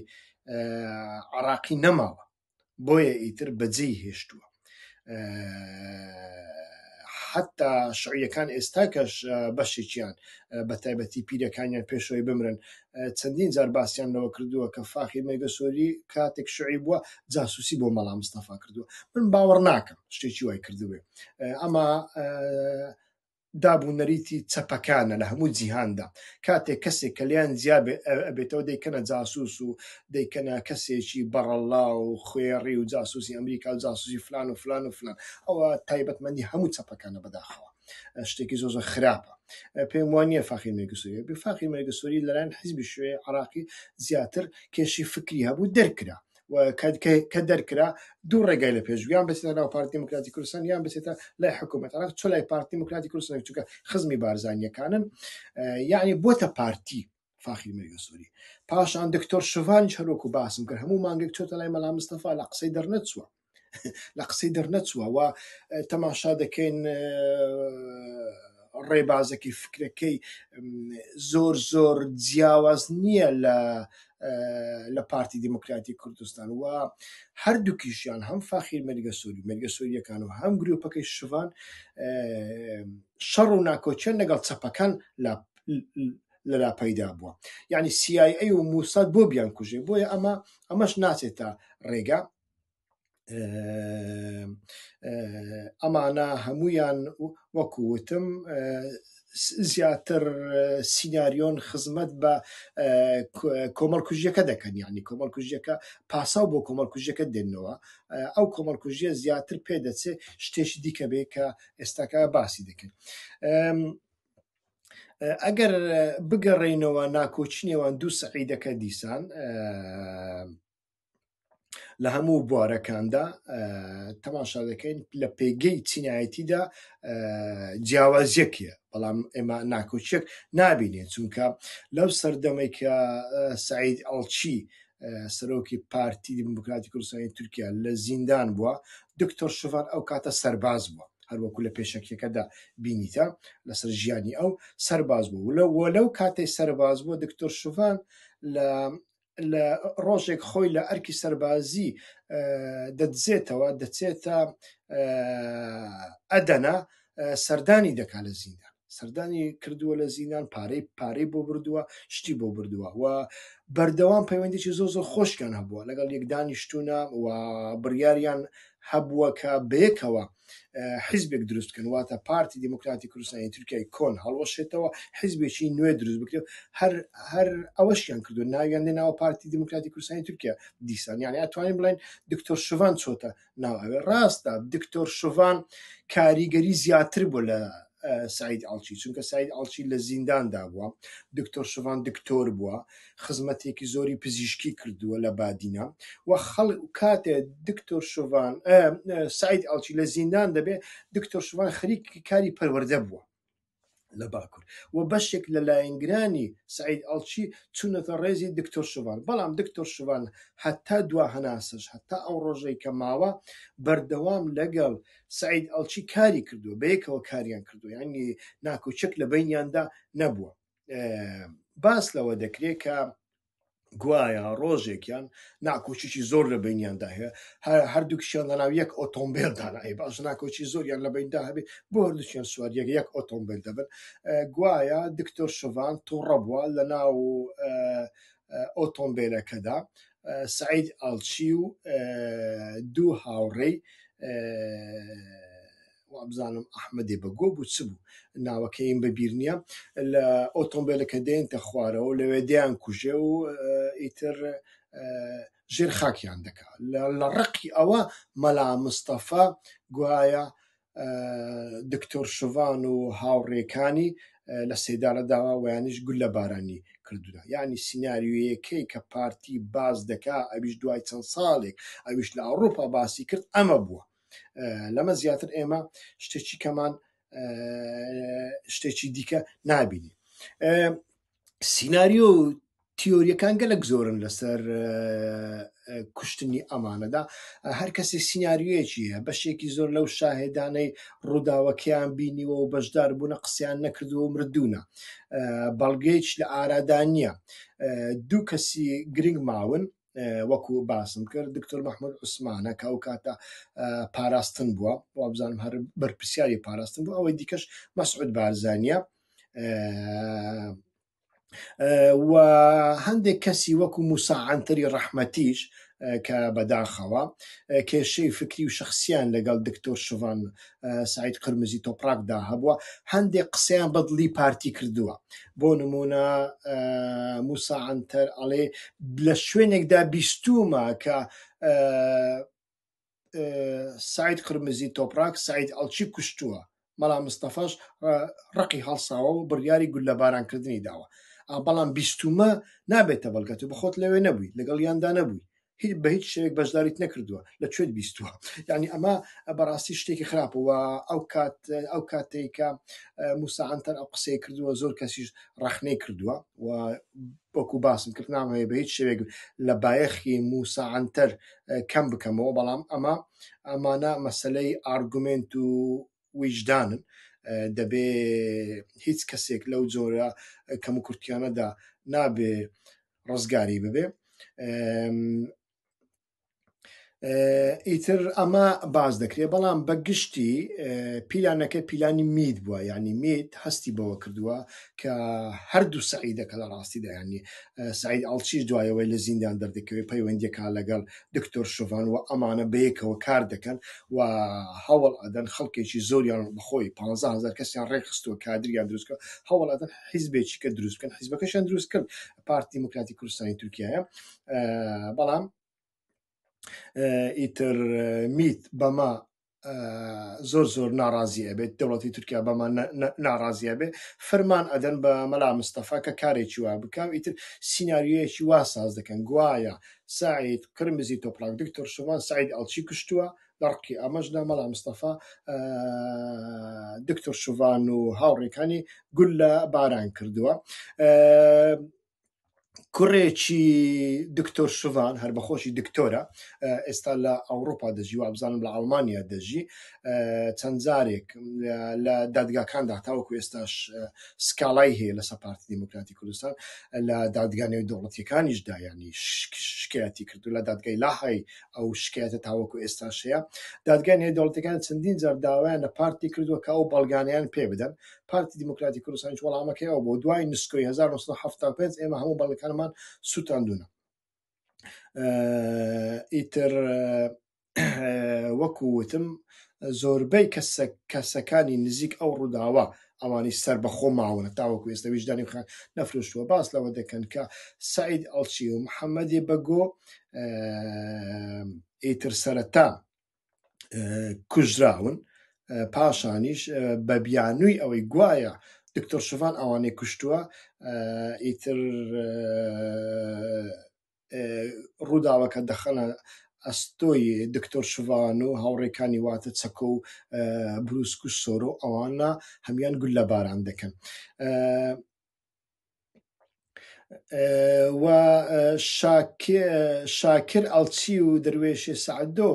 عراقی نەماوە بۆیە ئیتر بەجێی هێشتووە حتا شعیەکان ئێستا کەش بەشێکیان بە تایبەتی پیرەکانیان پێشەوەی بمرن چەندین جار باسییان لەوە کردووە کە فاخی مەگەسۆری کاتێک شعی بووە جاسوسی بۆ مەڵام مستەفا کردووە من باوەڕ ناکەم شتێکی وای کردوێ ئەما دابوونەریتی چەپەکانە لە هەموو جیهاندا کاتێک کەسێک کەلیان زیابێتەوە دەیکەنە جاسووس و دەیکەنە کەسێکی بەڕەڵا و خوێڕی و جاسوسی ئەمریکا و جاسوسی فلان و فلان و فلان ئەوە تایبەتمەندی هەموو چەپەکانە بەداخەوە شتێکی زۆزە خراپە پێم وانە فاقی مێگوسوری بفاقی مێگوسوری لەلایەن حیزبی شوێ عراقی زیاتر کێشی فکری هەبوو دەرکرا کە دەرکرا دوو ڕێگای لە پێشویان بسێتە ناو پارتی مکراتی کوردستان یان بسێتە لای حکوومەتان چۆ لای پارتی مکراتی کوردستان چکە خزمی بارزانانیەکانن یعنی بۆتە پارتی فاخی مەگەسووری پاشان دکتۆر شوانج هەرۆک و باسم کرد هەموو مانگێک چۆتە لای مەلا مستەفا لە قسەی دەرنەچووە لە قسەی دەرنەچووە و تەماشا دەکەین ڕێبازەکی فکرەکەی زۆر زۆر جیاواز نییە لە لە پارتی دیموکراتی کوردستان و هەردووکیشیان هەم فاخیر مەرگە سووری مەرگە سووریەکان و هەم گرروپەکەی شوان شەڕ و ناکۆچە لەگەڵ چەپەکان لەلا پەیدا بووە یعنی CIA و موساد بۆ بیان کوژێ بۆیە ئەمە ئەمەش ناچێتە ڕێگا ئەمانە هەمویان وەکووتم زیاتر سینناریۆن خزمەت بە کۆمەڵکوژیەکە دەکەن یعنی کۆمەڵکوژیەکە پاسا بۆ کۆمەڵکوژیەکە دێنەوە ئەو کۆمەڵکوژیە زیاتر پێدەچێت شتێکی دیکە بێ کە ئێستاکە باسی دەکەن. ئەگەر بگەڕێینەوە ناکۆچینێوان دوو سەعیدەکە دیسان لە هەموو بوارەکاندا تەماشا دەکەین لە پێگەی چینایەتیدا جیاوازیەکیە بەڵام ئێمە ناکۆچێک نابینێ چونکە لەو سەردەمەی کە سعید ئەڵچی سەرۆکی پارتی دیموکراتی کوردستانی تورکیا لە زیندان بووە دکتۆر شوفان ئەو کاتە سەرباز بووە هەروەکو لە پێشەکەکەدا بینیتە لەسەر ژیانی ئەو سەرباز بوو لە وەلەو کاتەی سەرباز بووە دکتۆر شوفان لە لە ڕۆژێک خۆی لە ئەرکی سەربازی دەدزێتەوە دەچێتە ئەدەنا سەردانی دەکا لە زیندان سەردانی کردووە لە زیندان پارەی پارەی بۆ بردووە شتی بۆ بردووە و بەردەوام پەیوەندێکی زۆ زۆر خۆشکیان هەبووە لەگەڵ یەک دانیشتونە و بڕیاریان هەبووەکە بەیەکەوە حیزبێک دروستکن واتە پارتی دموکراتی کوردستانی تورکای کۆن هەڵۆشێتەوە حیزبێکی نوێ دروست بکرێت هەر هەر ئەوەشیان کردو ناویان لێناوە پارتی دموکراتی کوردستانی تورکیا دیسان یان ئەتوانین بڵین دکتۆر شوڤان چۆتە ناوەوێ ڕاستە دکتۆر شوڤان کاریگەری زیاتر بوو لە سعید ئاڵچی چونکە سعید ئاڵچی لە زینداندا بووە دکتۆر شوان دکتۆر بووە خزمەتێکی زۆری پزیشکی کردووە لە بادینە و خەڵ کاتێ دکتۆر شوان سعید ئاڵچی لە زیندان دەبێت دکتۆر شوان خەریکی کاری پەروەەردە بووە لە باکوور و بەشێک لە لایەنگرانی سعید ئەڵچی چونەتە ڕێزی دکتۆر شوان بەڵام دکتۆر شوان حتا دوا هەناسش حتا ئەو ڕۆژەی کە ماوە بەردەوام لەگەڵ سعید ئەڵچی کاری کردو بەیەکەوە کاریان کردو ینی ناکوچک لە بینیاندا نەبووە باس لەوە دەکرێت کە گوایە ڕۆژێکیان ناکۆچیی زۆر لە بینیاندا هەیە هەردووکیشیان لەناو یەک ئۆتۆمبیلدانایی باش ناکۆچی زۆریان لە بیندا هەبێ بۆ هەردووچیان سواریەک یەک ئۆتۆمبیل دەبن گوایە دکتۆر شڤان توڕەبووە لە ناو ئۆتۆمبیلەکەدا سعید ئاڵچی و دوو هاوڕێی بزانم ئەحمەدێ بەگۆ بوو چ بوو ناوەکەیم بەبییر نییە لە ئۆتۆمبیلەکە دێنتە خوارەوە لەوێ دیان کوژێ و ئیتر ژێر خاکیان دەکا لە ڕقی ئەوە مەلا مستەفا گوایە دکتۆر شوڤان و هاوڕێکانی لە سێدارە داوا ویانش گول لە بارانی کردونا یعنی سناریویەکەی کە پارتی باز دەکا ئەویش دوای چەند ساڵێک ئەویش لە ئەوروپا باسی کرد ئەمە بووە لەمە زیاتر ئێمە شتێکی کەمان شتێکی دیکە نبینی سینناریۆ و تیۆریەکان گەلک زۆرن لەسەر کوشتنی ئەمانەدا هەر کەسی سناریوەیەکی هە بەشێکی زۆر لەو شاهدانەی ڕووداوەکەیان بینیوە و بەشدار بوون قسەیان نەکردو و مردوونە بەڵگەیچ لە ئارادان نییە دوو کەسی گرنگ ماون وەکو باسم کرد دکتۆر مححمد عوسمانە کە ئەو کاتە پاراستن بووە وابزانم هەر بەرپسیاری پاراستن بوو ئەوەی دیکەش مەسعود بارزانە و هەندێک کەسی وەکو موساعنتری ڕەحمەتیش کە بەداخەوە کێشەی فکری و شخصیان لەگەڵ دکتۆر شوڤان سعید قرمزی تۆپراکدا هەبووە هەندێک قسەیان بەدڵی پارتی کردووە بۆ نمونە موساعاتەر ئەڵێ لە شوێنێکدا بیستومە کە سعید قرمزی تۆپراک سعید ئەڵچی کوشتووە مەلا مستەفاش ڕقی هەڵساوە و بڕیاری گول لە بارانکردنی داوە بەڵام بیستومە نابێتە بەڵگەت و بخۆت لەوێ نەبووی لەگەڵ یاندا نەبووی هیچ بە هیچ شوێک بەشداریت نەکردووە لە کوێت بیستووە ینی ئەمە بەڕاستی شتێکی خراپەوە ئەو کات ئەو کاتێککە موساعاتەر ئەو قسەی کردووە زۆر کەسیش ڕخنەی کردووە و وەکو باسم کرد نامەیە بە هیچ شوێک لە بایەخی موساعاتەر کەم بکەمەوە بەڵام ئەمە ئەمانە مەسلەی ئارگومنت و ویجدانن. دەبێ هیچ کەسێک لەو جۆرە کەم و کورتیانەدا نابێ ڕزگاری ببێ ئیتر ئەمە باز دەکرێت بەڵام بە گشتی پیلانەکە پیلانی مید بووە ینی میت هەستی بەوە کردووە کە هەردوو سعیدەکە لە ڕاستی دایانی سعید ئاڵچیش دوایەوەی لە زیندان دەردەکەوێت پەیوەندێکا لەگەڵ دکتۆر شوڤان و ئەمانە بەیەکەوە کار دەکەن و هەوڵ ئەدەن خەڵکێکی زۆریان بخۆی 15هزار کەسیان ڕێخستووە کادریان دروستکە هەوڵ ئەدەن حیزبێکی کە دروستکەن حیزبەکەشان دروستکەن پارتی مکراتی کوردستانی تورکایە بەڵام ئیتر میت بەما زۆر زۆر ناڕازیە بێت دەوڵەتی تورکیا بەمان ناڕازیە بێ فەرمان ئەدەن بە مەلا مستەفا کە کارێکی وا بکاو ئیتر سناریویەکی وا ساز دەکەن گوایە سعید قرمزی تۆپلاک دکتۆر شوان سعید ئەڵچی کشتووە دەڕکی ئەمەشدا مەلا مستەفا دکتۆر شوان و هاوڕێکانی گول لە باران کردووە کوڕێکی دکتۆر شوان هەر بەخۆشی دکتۆرە ئێستا لە ئەوروپا دەژی و ئابزانم لە ئەڵمانیا دەژی چەند جارێک لە دادگاکاندا تاوەکو ئێستاش سکالای هەیە لە سەپارتی دیموکراتی کوردستان لە دادگانەوەی دەوڵەتیەکانیش دایانی شکایەتی کردو لە دادگای لاهای ئەو شکایەتە تاوەکو ئێستاش هەیە دادگانەیە دەوڵەتەکان چەندین جار داوایان لە پارتی کردووە کە ئەو بەڵگانیان پێ بدەن پارتی دیموکراتی کوردستانیش وەڵامەکەیەوە بۆ دوای نسکۆی 1975 ئێمە هەموو بەڵەکانمان سووتاندونە ئیتر وەکو وتم زۆربەی کەسەکانی نزیک ئەو ڕووداوە ئەوانی سەر بەخۆ ماونە تاوەکو ئێستا ویژدانی خان نەفرشتووە باس لەوە دەکەن کە سعید ئەڵچی و محەممەدی بەگۆ ئیتر سەرەتا کوژراون پاشانیش بە بیانووی ئەوەی گوایە دکتۆر شوفان ئەوانەی کوشتووە ئیتر ڕووداوەکە دەخەنە ئەستۆی دکتۆر شوان و هاوڕێکانی واتە چەکە و بروسک و سۆرۆ ئەوانە هەمان گول لە باران دەکەن. و شاکر ئەڵچی و دروێشی سعدۆ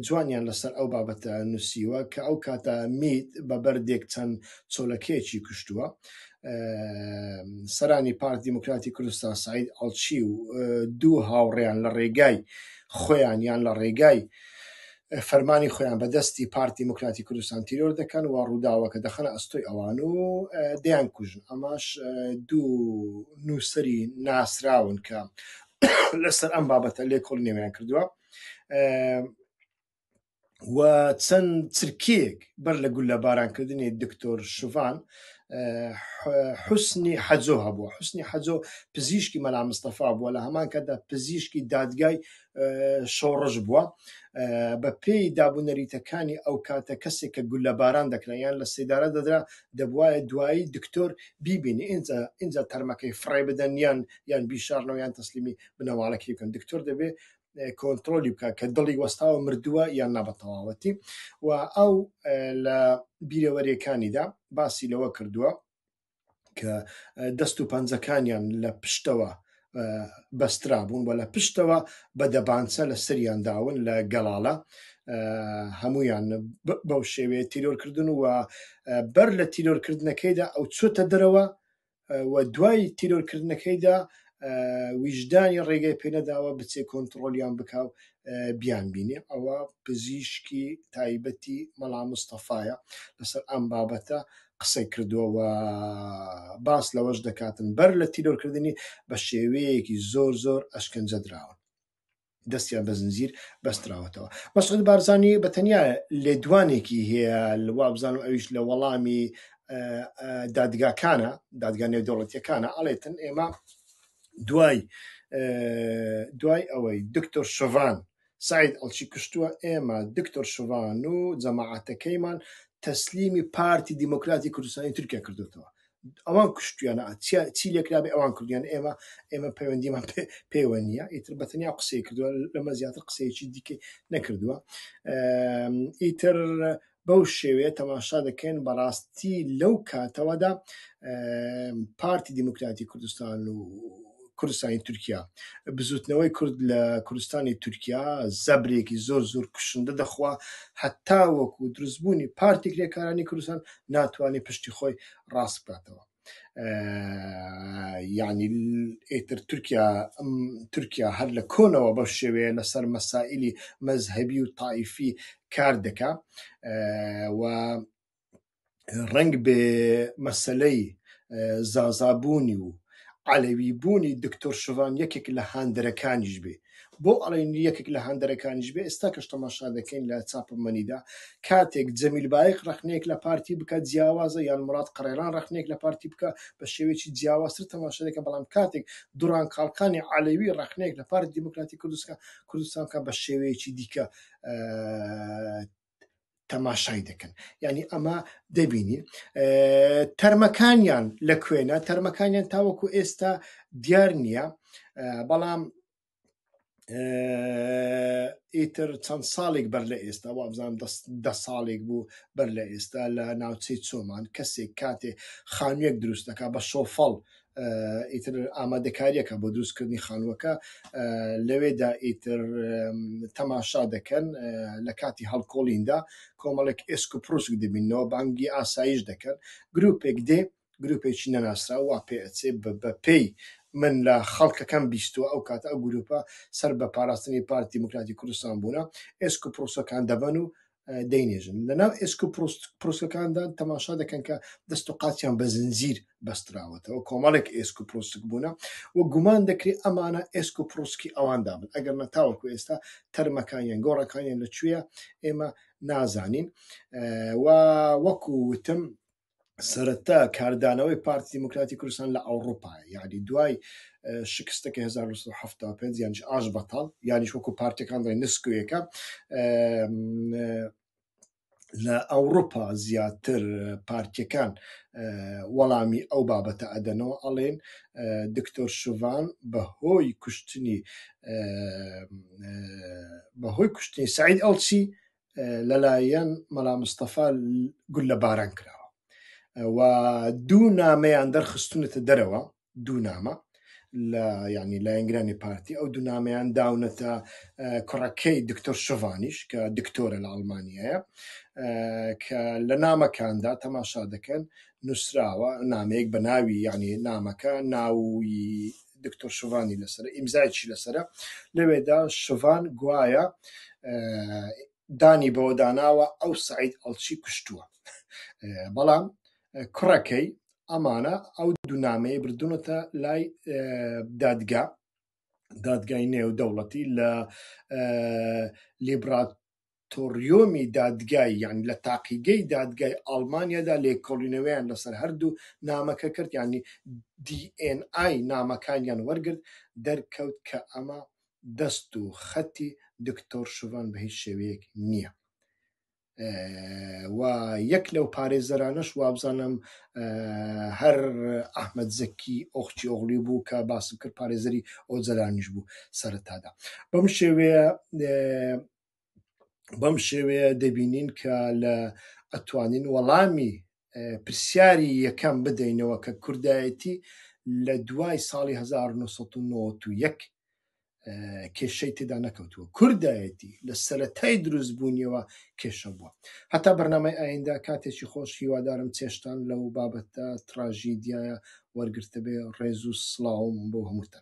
جوانیان لەسەر ئەو بابەتە نووسیوە کە ئەو کاتە میت بە بەردێک چەند چۆلەکێکی کوشتووە. سەرانی پارت دیموکراتی کوردستان سعید ئەڵچی و دوو هاوڕێیان لە ڕێگای خۆیان یان لە ڕێگای فەرمانی خۆیان بەدەستی پارتی مکراتی کوردستان تیرۆر دەکەن و ڕووداوە کە دەخەنە ئەستۆی ئەوان و دەیان کوژن ئەماش دوو نووسری ناسراون کە لەسەر ئەم بابەتە لێ کۆڵ نێویان کردووە وە چەند چرکێک بەر لە گول لە بارانکردنی دکتۆر شوڤان حوسنی حەزۆ هەبووە حوسنی حەزۆ پزیشکی مەلا مستەفا بووە لە هەمان کەدا پزیشکی دادگای شۆڕژ بووە بە پێی دابوونەریتەکانی ئەو کاتە کەسێک کە گول لە باران دەکرایان لە سیدارە دەدرا دەبواە دوایی دکتۆر بیبینی اینجا تەرمەکەی فڕێ بدەن یان یان بیشارنەوەیان تەسلیمی بنەواڵەکی بکەن دکتۆر دەبێ کۆنتترۆلی بکە کە دڵی وەستاوە مردووە یان نابەتەواوەتی و ئەو لە بیرەوەریەکانیدا باسی لەوە کردووە کە دەست و پەنجەکانیان لە پشتەوە بەسترا بوون بە لە پشتەوە بە دەبانچە لە سریانداون لە گەڵاڵە هەمویان بەو شێوەیە تیرۆرکردن و بەر لە تیرۆرکردنەکەیدا ئەو چۆتە دەرەوە دوای تیرۆرکردنەکەیدا ویژدانی ڕێگەی پێەداوە بچێ کۆنتترۆلیان بکاو بیان بینێ ئەوە پزیشکی تایبەتی مەلا مستەفاایە لەسەر ئەم بابەتە قسەی کردووە باس لەوەش دەکاتن بەر لە تیرۆرکردنی بە شێوەیەکی زۆر زۆر ئەشکنجە درراون دەستیان بە زنجیر بەستراوەتەوە مەسعود بارزانانی بە تەنیا لێدوانێکی هەیە لەوا بزانم ئەویش لە وەڵامی دادگاکانە دادگانێ دەوڵەتیەکانە ئەڵێتن ئێمە دوای دوای ئەوەی دکتۆر شڤان سعید ئەڵچی کشتووە ئێمە دکتۆر شڤان و جەماعاتەکەیمان تەسلیمی پارتی دیموکراتی کوردستانی تورکیا کردوتەوە ئەوان کوشتیانە چی لێکرابێ ئەوان کوردیان ئێمە ئێمە پەیوەندیمان پەیوەنیە ئیتر بەتەنیا قسەی کردووە لەمە زیاتر قسەیەکی دیکە نەکردووە ئیتر بەو شێوەیە تەماشا دەکەن بەڕاستی لەو کاتەوەدا پارتی دیموکراتی کوردستان و کوردستانی تورکیا بزوتنەوەی کورد لە کوردستانی تورکیا زەبرێکی زۆر زۆر کوشندە دەخوا هەتا وەکو دروستبوونی پارتی کرێکارانی کوردستان ناتوانێت پشتی خۆی ڕاست بکاتەوە یعنی ئێتر تورکیا تورکیا هەر لە کۆنەوە بە شێوەیە لەسەر مەسائللی مەزهبی و تایفی کار دەکا و ڕنگ بێ مەسلەی زازابوونی و عەلەویبوونی دکتۆر شڤان یەکێک لە هاندەرەکانیش بێ بۆ ئەڵێن یەکێک لە هاندەرەکانیش بێ ئێستا کەش تەماشا دەکەین لە چاپم منیدا کاتێک جەمیل باەک ڕخنێک لە پارتی بکە جیاوازە یان مرات قەرێران ڕخنێک لە پارتی بکە بە شێوێکی جیاوازتر تەماشا دەکە بەڵام کاتێک دوران کاڵکانی عەلەوی ڕخنێک لە پارت دیموکراتی کوردستکە کوردستانکە بە شێوەیەکی دیکە تەماشای دەکەن ینی ئەمە دەبینی تەرمەکانیان لە کوێنە تەرمەکانیان تاوەکو ئێستا دیار نییە بەڵام ئیتر چەند ساڵێک بەر لە ئێستا وابزان دە ساڵێک بوو بەر لە ئێستا لە ناوچەی چۆمان کەسێک کاتێ خانوێک دروستەکە بە شۆفەڵ ئیتر ئامادەکاریەکە بۆ دروستکردنی خانووەکە لەوێدا ئیتر تەماشا دەکەن لە کاتی هەڵکۆڵیندا کۆمەڵێک ئێسک و پرسک دەبینەوە بانگی ئاسایش دەکەن گرروپێک دێ گرروپێکی نەناسرا وا پێچێ بە پێی من لە خەڵکەکەم بیستوە ئەو کاتە ئەو گروپە سەر بە پاراستنی پارتی دموکراتی کوردستان بوونا ئێسک و پرۆسەکان دەبەن و دەینێژن لەناو ئسک و پرۆسەکاندان تەماشا دەکەن کە دەست و قاچیان بە زنجیر بەستراوەتەوە کۆمەڵێک ئێسک و پرۆستک بوونە و گومان دەکرێت ئەمانە ئێسک و پرۆسکی ئەواندا بن ئەگەر نەتاوەکو ئێستا تەرمەکانیان گۆڕەکانیان لەکوێە ئێمە نازانین و وەکو وتم سەرەتا کاردانەوەی پارتی دموکراتی کوردستان لە ئەوروپا یعنی دوای شکستەکە 1970 یان ئاش بەتال یانیش وەکو پارتەکان دڵی نسکویەکە لە ئەوروپا زیاتر پارتیەکان وەڵامی ئەو بابەتە ئەدەنەوە ئەڵێن دکتۆر شوڤان بەهۆی کوشتنی بەهۆی کوشتنی سعید ئەڵچی لەلایەن مەلا مستەفا گول لە باران کرا دوو نامەیان دەرخستونەتە دەرەوە دوو نامە لە ینی لە ئەنگرانی پارتی ئەو دوو نامەیان داونەتە کوڕەکەی دکتۆر شڤانیش کە دکتۆرە لە ئەڵمانیەیە کە لە نامەکاندا تەماشا دەکەن نووسراوە نامەیەک بە ناوی ینی نامەکە ناوی دکتۆر شوڤانی لەسرە ئیمزایکی لەسرە لەوێدا شڤان گوایە دانی بەوە داناوە ئەو سعید ئەڵچی کوشتووە بەڵام کوڕەکەی ئەمانە ئەو دوونامەیە بردونەتە لای دادگا دادگای نێودەوڵەتی لە لیبرات تۆریۆمی دادگای یان لە تاقیگەی دادگای ئەڵمانیادا لێکۆڵینەوەیان لەسەر هەردوو نامەکە کرد ینی DNA نامەکانیان وەرگرت دەرکەوت کە ئەمە دەست و خەتی دکتۆر شوڤان بە هیچ شێوەیەک نییە. و یەک لەو پارێزەرانەش وابزانم هەر ئەحمد زەکی ئۆخچی ئۆغلی بوو کە باسم کرد پارێزەری ئۆزەرانیش بوو سەرتادا بەم شێوەیە بەم شێوەیە دەبینین کە لە ئەتوانین وەڵامی پرسیاری یەکەم بدەینەوە کە کوردایەتی لە دوای ساڵی 1991 کێشەی تێدا نەکەوتووە کوردایەتی لە سەرەتای دروستبوونیەوە کێشە بووە هەتا بەرنمای ئایندا کاتێکی خۆش هیوادارم چێشتان لەو بابەتە تراژیدیایە وەرگرتە بێ ڕێز و سلااوم بۆ هەمووتە